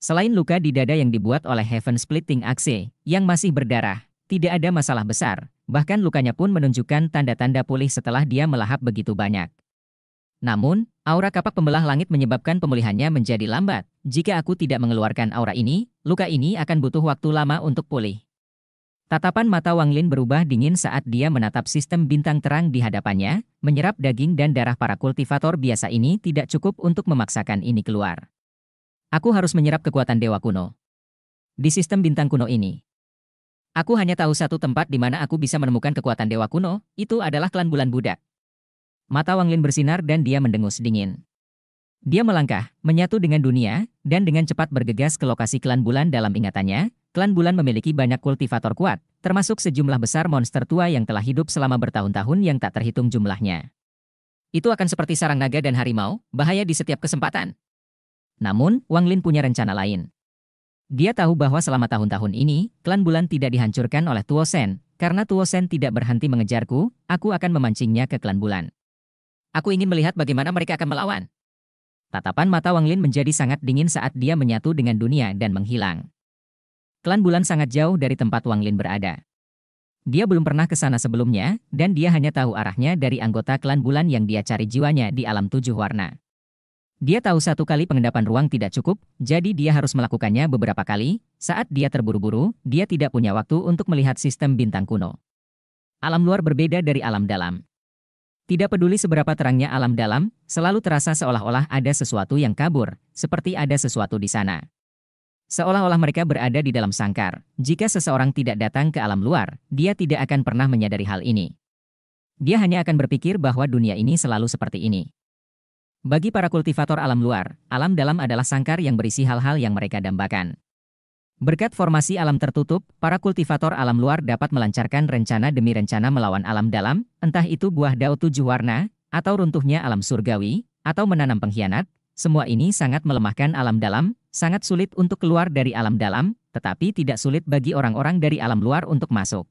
Selain luka di dada yang dibuat oleh Heaven Splitting Axe, yang masih berdarah, tidak ada masalah besar, Bahkan lukanya pun menunjukkan tanda-tanda pulih setelah dia melahap begitu banyak. Namun, aura kapak pembelah langit menyebabkan pemulihannya menjadi lambat. Jika aku tidak mengeluarkan aura ini, luka ini akan butuh waktu lama untuk pulih. Tatapan mata Wang Lin berubah dingin saat dia menatap sistem bintang terang di hadapannya, menyerap daging dan darah para kultivator biasa ini tidak cukup untuk memaksakan ini keluar. Aku harus menyerap kekuatan dewa kuno. Di sistem bintang kuno ini, Aku hanya tahu satu tempat di mana aku bisa menemukan kekuatan dewa kuno, itu adalah klan bulan budak. Mata Wang Lin bersinar dan dia mendengus dingin. Dia melangkah, menyatu dengan dunia, dan dengan cepat bergegas ke lokasi klan bulan dalam ingatannya, klan bulan memiliki banyak kultivator kuat, termasuk sejumlah besar monster tua yang telah hidup selama bertahun-tahun yang tak terhitung jumlahnya. Itu akan seperti sarang naga dan harimau, bahaya di setiap kesempatan. Namun, Wang Lin punya rencana lain. Dia tahu bahwa selama tahun-tahun ini, klan bulan tidak dihancurkan oleh Tuo Sen. karena Tuo Sen tidak berhenti mengejarku, aku akan memancingnya ke klan bulan. Aku ingin melihat bagaimana mereka akan melawan. Tatapan mata Wang Lin menjadi sangat dingin saat dia menyatu dengan dunia dan menghilang. Klan bulan sangat jauh dari tempat Wang Lin berada. Dia belum pernah ke sana sebelumnya, dan dia hanya tahu arahnya dari anggota klan bulan yang dia cari jiwanya di alam tujuh warna. Dia tahu satu kali pengendapan ruang tidak cukup, jadi dia harus melakukannya beberapa kali. Saat dia terburu-buru, dia tidak punya waktu untuk melihat sistem bintang kuno. Alam luar berbeda dari alam dalam. Tidak peduli seberapa terangnya alam dalam, selalu terasa seolah-olah ada sesuatu yang kabur, seperti ada sesuatu di sana. Seolah-olah mereka berada di dalam sangkar. Jika seseorang tidak datang ke alam luar, dia tidak akan pernah menyadari hal ini. Dia hanya akan berpikir bahwa dunia ini selalu seperti ini. Bagi para kultivator alam luar, alam dalam adalah sangkar yang berisi hal-hal yang mereka dambakan. Berkat formasi alam tertutup, para kultivator alam luar dapat melancarkan rencana demi rencana melawan alam dalam, entah itu buah dao tujuh warna, atau runtuhnya alam surgawi, atau menanam pengkhianat, semua ini sangat melemahkan alam dalam, sangat sulit untuk keluar dari alam dalam, tetapi tidak sulit bagi orang-orang dari alam luar untuk masuk.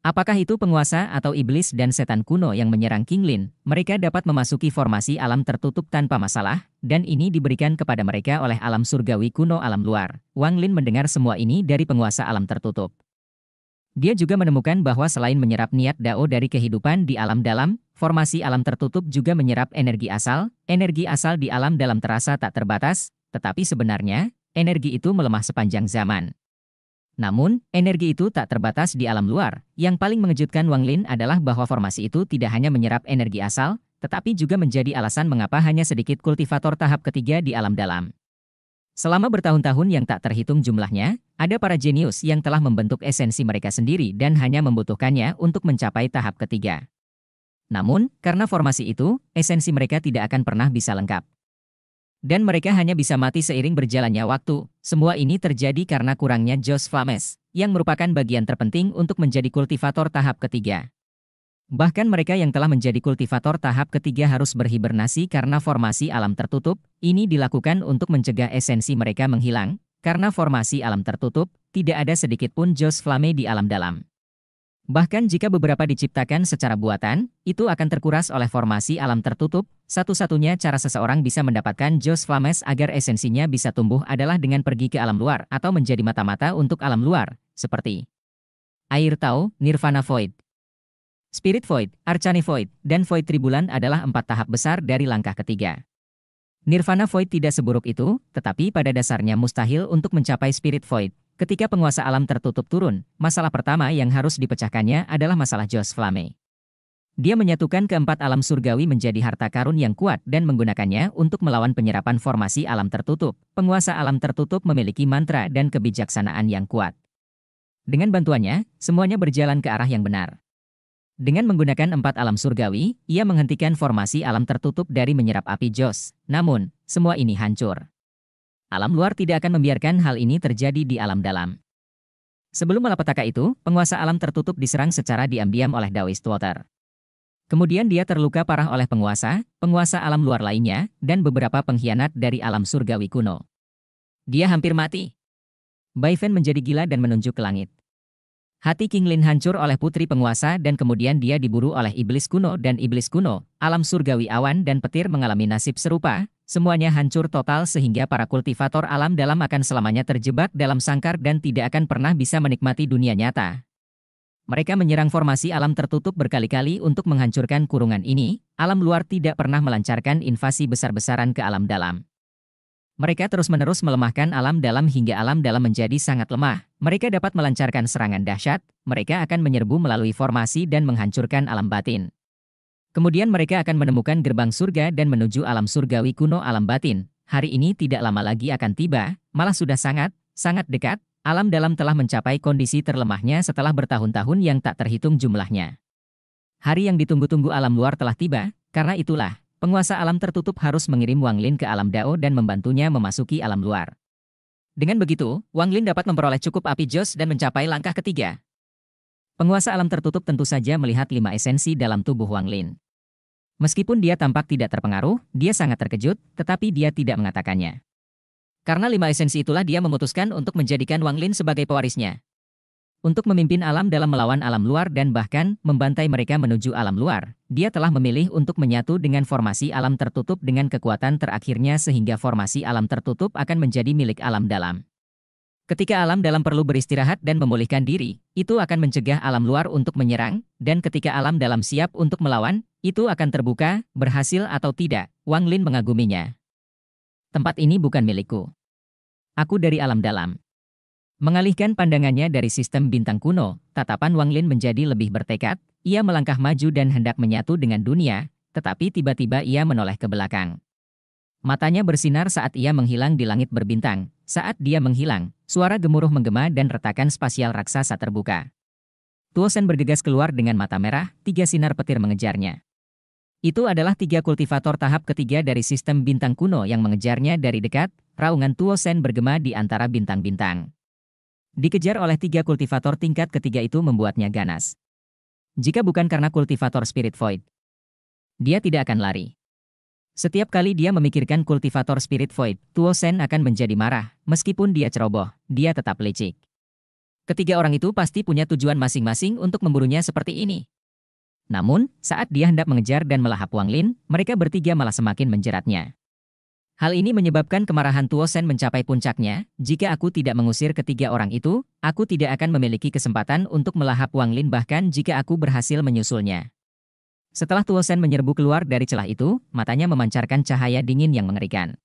Apakah itu penguasa atau iblis dan setan kuno yang menyerang King Lin? Mereka dapat memasuki formasi alam tertutup tanpa masalah, dan ini diberikan kepada mereka oleh alam surgawi kuno alam luar. Wang Lin mendengar semua ini dari penguasa alam tertutup. Dia juga menemukan bahwa selain menyerap niat dao dari kehidupan di alam dalam, formasi alam tertutup juga menyerap energi asal. Energi asal di alam dalam terasa tak terbatas, tetapi sebenarnya, energi itu melemah sepanjang zaman. Namun, energi itu tak terbatas di alam luar. Yang paling mengejutkan Wang Lin adalah bahwa formasi itu tidak hanya menyerap energi asal, tetapi juga menjadi alasan mengapa hanya sedikit kultivator tahap ketiga di alam dalam. Selama bertahun-tahun yang tak terhitung jumlahnya, ada para jenius yang telah membentuk esensi mereka sendiri dan hanya membutuhkannya untuk mencapai tahap ketiga. Namun, karena formasi itu, esensi mereka tidak akan pernah bisa lengkap. Dan mereka hanya bisa mati seiring berjalannya waktu. Semua ini terjadi karena kurangnya Jos Flames, yang merupakan bagian terpenting untuk menjadi kultivator tahap ketiga. Bahkan mereka yang telah menjadi kultivator tahap ketiga harus berhibernasi karena formasi alam tertutup. Ini dilakukan untuk mencegah esensi mereka menghilang, karena formasi alam tertutup, tidak ada sedikitpun pun Jos Flame di alam dalam. Bahkan jika beberapa diciptakan secara buatan, itu akan terkuras oleh formasi alam tertutup. Satu-satunya cara seseorang bisa mendapatkan Jos Flames agar esensinya bisa tumbuh adalah dengan pergi ke alam luar atau menjadi mata-mata untuk alam luar, seperti Air Tau, Nirvana Void. Spirit Void, Arcani Void, dan Void Tribulan adalah empat tahap besar dari langkah ketiga. Nirvana Void tidak seburuk itu, tetapi pada dasarnya mustahil untuk mencapai Spirit Void, Ketika penguasa alam tertutup turun, masalah pertama yang harus dipecahkannya adalah masalah Jos Flame. Dia menyatukan keempat alam surgawi menjadi harta karun yang kuat dan menggunakannya untuk melawan penyerapan formasi alam tertutup. Penguasa alam tertutup memiliki mantra dan kebijaksanaan yang kuat. Dengan bantuannya, semuanya berjalan ke arah yang benar. Dengan menggunakan empat alam surgawi, ia menghentikan formasi alam tertutup dari menyerap api Jos. Namun, semua ini hancur alam luar tidak akan membiarkan hal ini terjadi di alam dalam. Sebelum malapetaka itu, penguasa alam tertutup diserang secara diam-diam oleh Dawis Water. Kemudian dia terluka parah oleh penguasa, penguasa alam luar lainnya, dan beberapa pengkhianat dari alam surgawi kuno. Dia hampir mati. Fen menjadi gila dan menunjuk ke langit. Hati King Lin hancur oleh putri penguasa dan kemudian dia diburu oleh iblis kuno dan iblis kuno, alam surgawi awan dan petir mengalami nasib serupa, Semuanya hancur total sehingga para kultivator alam dalam akan selamanya terjebak dalam sangkar dan tidak akan pernah bisa menikmati dunia nyata. Mereka menyerang formasi alam tertutup berkali-kali untuk menghancurkan kurungan ini, alam luar tidak pernah melancarkan invasi besar-besaran ke alam dalam. Mereka terus-menerus melemahkan alam dalam hingga alam dalam menjadi sangat lemah. Mereka dapat melancarkan serangan dahsyat, mereka akan menyerbu melalui formasi dan menghancurkan alam batin. Kemudian mereka akan menemukan gerbang surga dan menuju alam surgawi kuno alam batin. Hari ini tidak lama lagi akan tiba, malah sudah sangat, sangat dekat, alam dalam telah mencapai kondisi terlemahnya setelah bertahun-tahun yang tak terhitung jumlahnya. Hari yang ditunggu-tunggu alam luar telah tiba, karena itulah, penguasa alam tertutup harus mengirim Wang Lin ke alam Dao dan membantunya memasuki alam luar. Dengan begitu, Wang Lin dapat memperoleh cukup api jos dan mencapai langkah ketiga. Penguasa alam tertutup tentu saja melihat lima esensi dalam tubuh Wang Lin. Meskipun dia tampak tidak terpengaruh, dia sangat terkejut, tetapi dia tidak mengatakannya. Karena lima esensi itulah dia memutuskan untuk menjadikan Wang Lin sebagai pewarisnya. Untuk memimpin alam dalam melawan alam luar dan bahkan membantai mereka menuju alam luar, dia telah memilih untuk menyatu dengan formasi alam tertutup dengan kekuatan terakhirnya sehingga formasi alam tertutup akan menjadi milik alam dalam. Ketika alam dalam perlu beristirahat dan memulihkan diri, itu akan mencegah alam luar untuk menyerang, dan ketika alam dalam siap untuk melawan, itu akan terbuka, berhasil atau tidak. Wang Lin mengaguminya. Tempat ini bukan milikku. Aku dari alam dalam. Mengalihkan pandangannya dari sistem bintang kuno, tatapan Wang Lin menjadi lebih bertekad, ia melangkah maju dan hendak menyatu dengan dunia, tetapi tiba-tiba ia menoleh ke belakang. Matanya bersinar saat ia menghilang di langit berbintang, saat dia menghilang, suara gemuruh menggema dan retakan spasial raksasa terbuka. Tuosen bergegas keluar dengan mata merah, tiga sinar petir mengejarnya. Itu adalah tiga kultivator tahap ketiga dari sistem bintang kuno yang mengejarnya dari dekat, raungan Tuosen bergema di antara bintang-bintang. Dikejar oleh tiga kultivator tingkat ketiga itu membuatnya ganas. Jika bukan karena kultivator Spirit Void, dia tidak akan lari. Setiap kali dia memikirkan kultivator spirit void, Tuo Sen akan menjadi marah. Meskipun dia ceroboh, dia tetap licik. Ketiga orang itu pasti punya tujuan masing-masing untuk memburunya seperti ini. Namun, saat dia hendak mengejar dan melahap Wang Lin, mereka bertiga malah semakin menjeratnya. Hal ini menyebabkan kemarahan Tuo Sen mencapai puncaknya, jika aku tidak mengusir ketiga orang itu, aku tidak akan memiliki kesempatan untuk melahap Wang Lin bahkan jika aku berhasil menyusulnya. Setelah Tuosen menyerbu keluar dari celah itu, matanya memancarkan cahaya dingin yang mengerikan.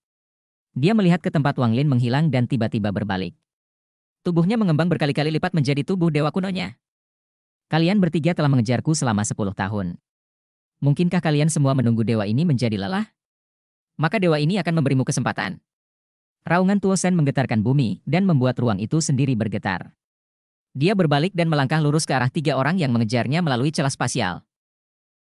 Dia melihat ke tempat Wang Lin menghilang dan tiba-tiba berbalik. Tubuhnya mengembang berkali-kali lipat menjadi tubuh dewa kunonya. Kalian bertiga telah mengejarku selama sepuluh tahun. Mungkinkah kalian semua menunggu dewa ini menjadi lelah? Maka dewa ini akan memberimu kesempatan. Raungan Tuosen menggetarkan bumi dan membuat ruang itu sendiri bergetar. Dia berbalik dan melangkah lurus ke arah tiga orang yang mengejarnya melalui celah spasial.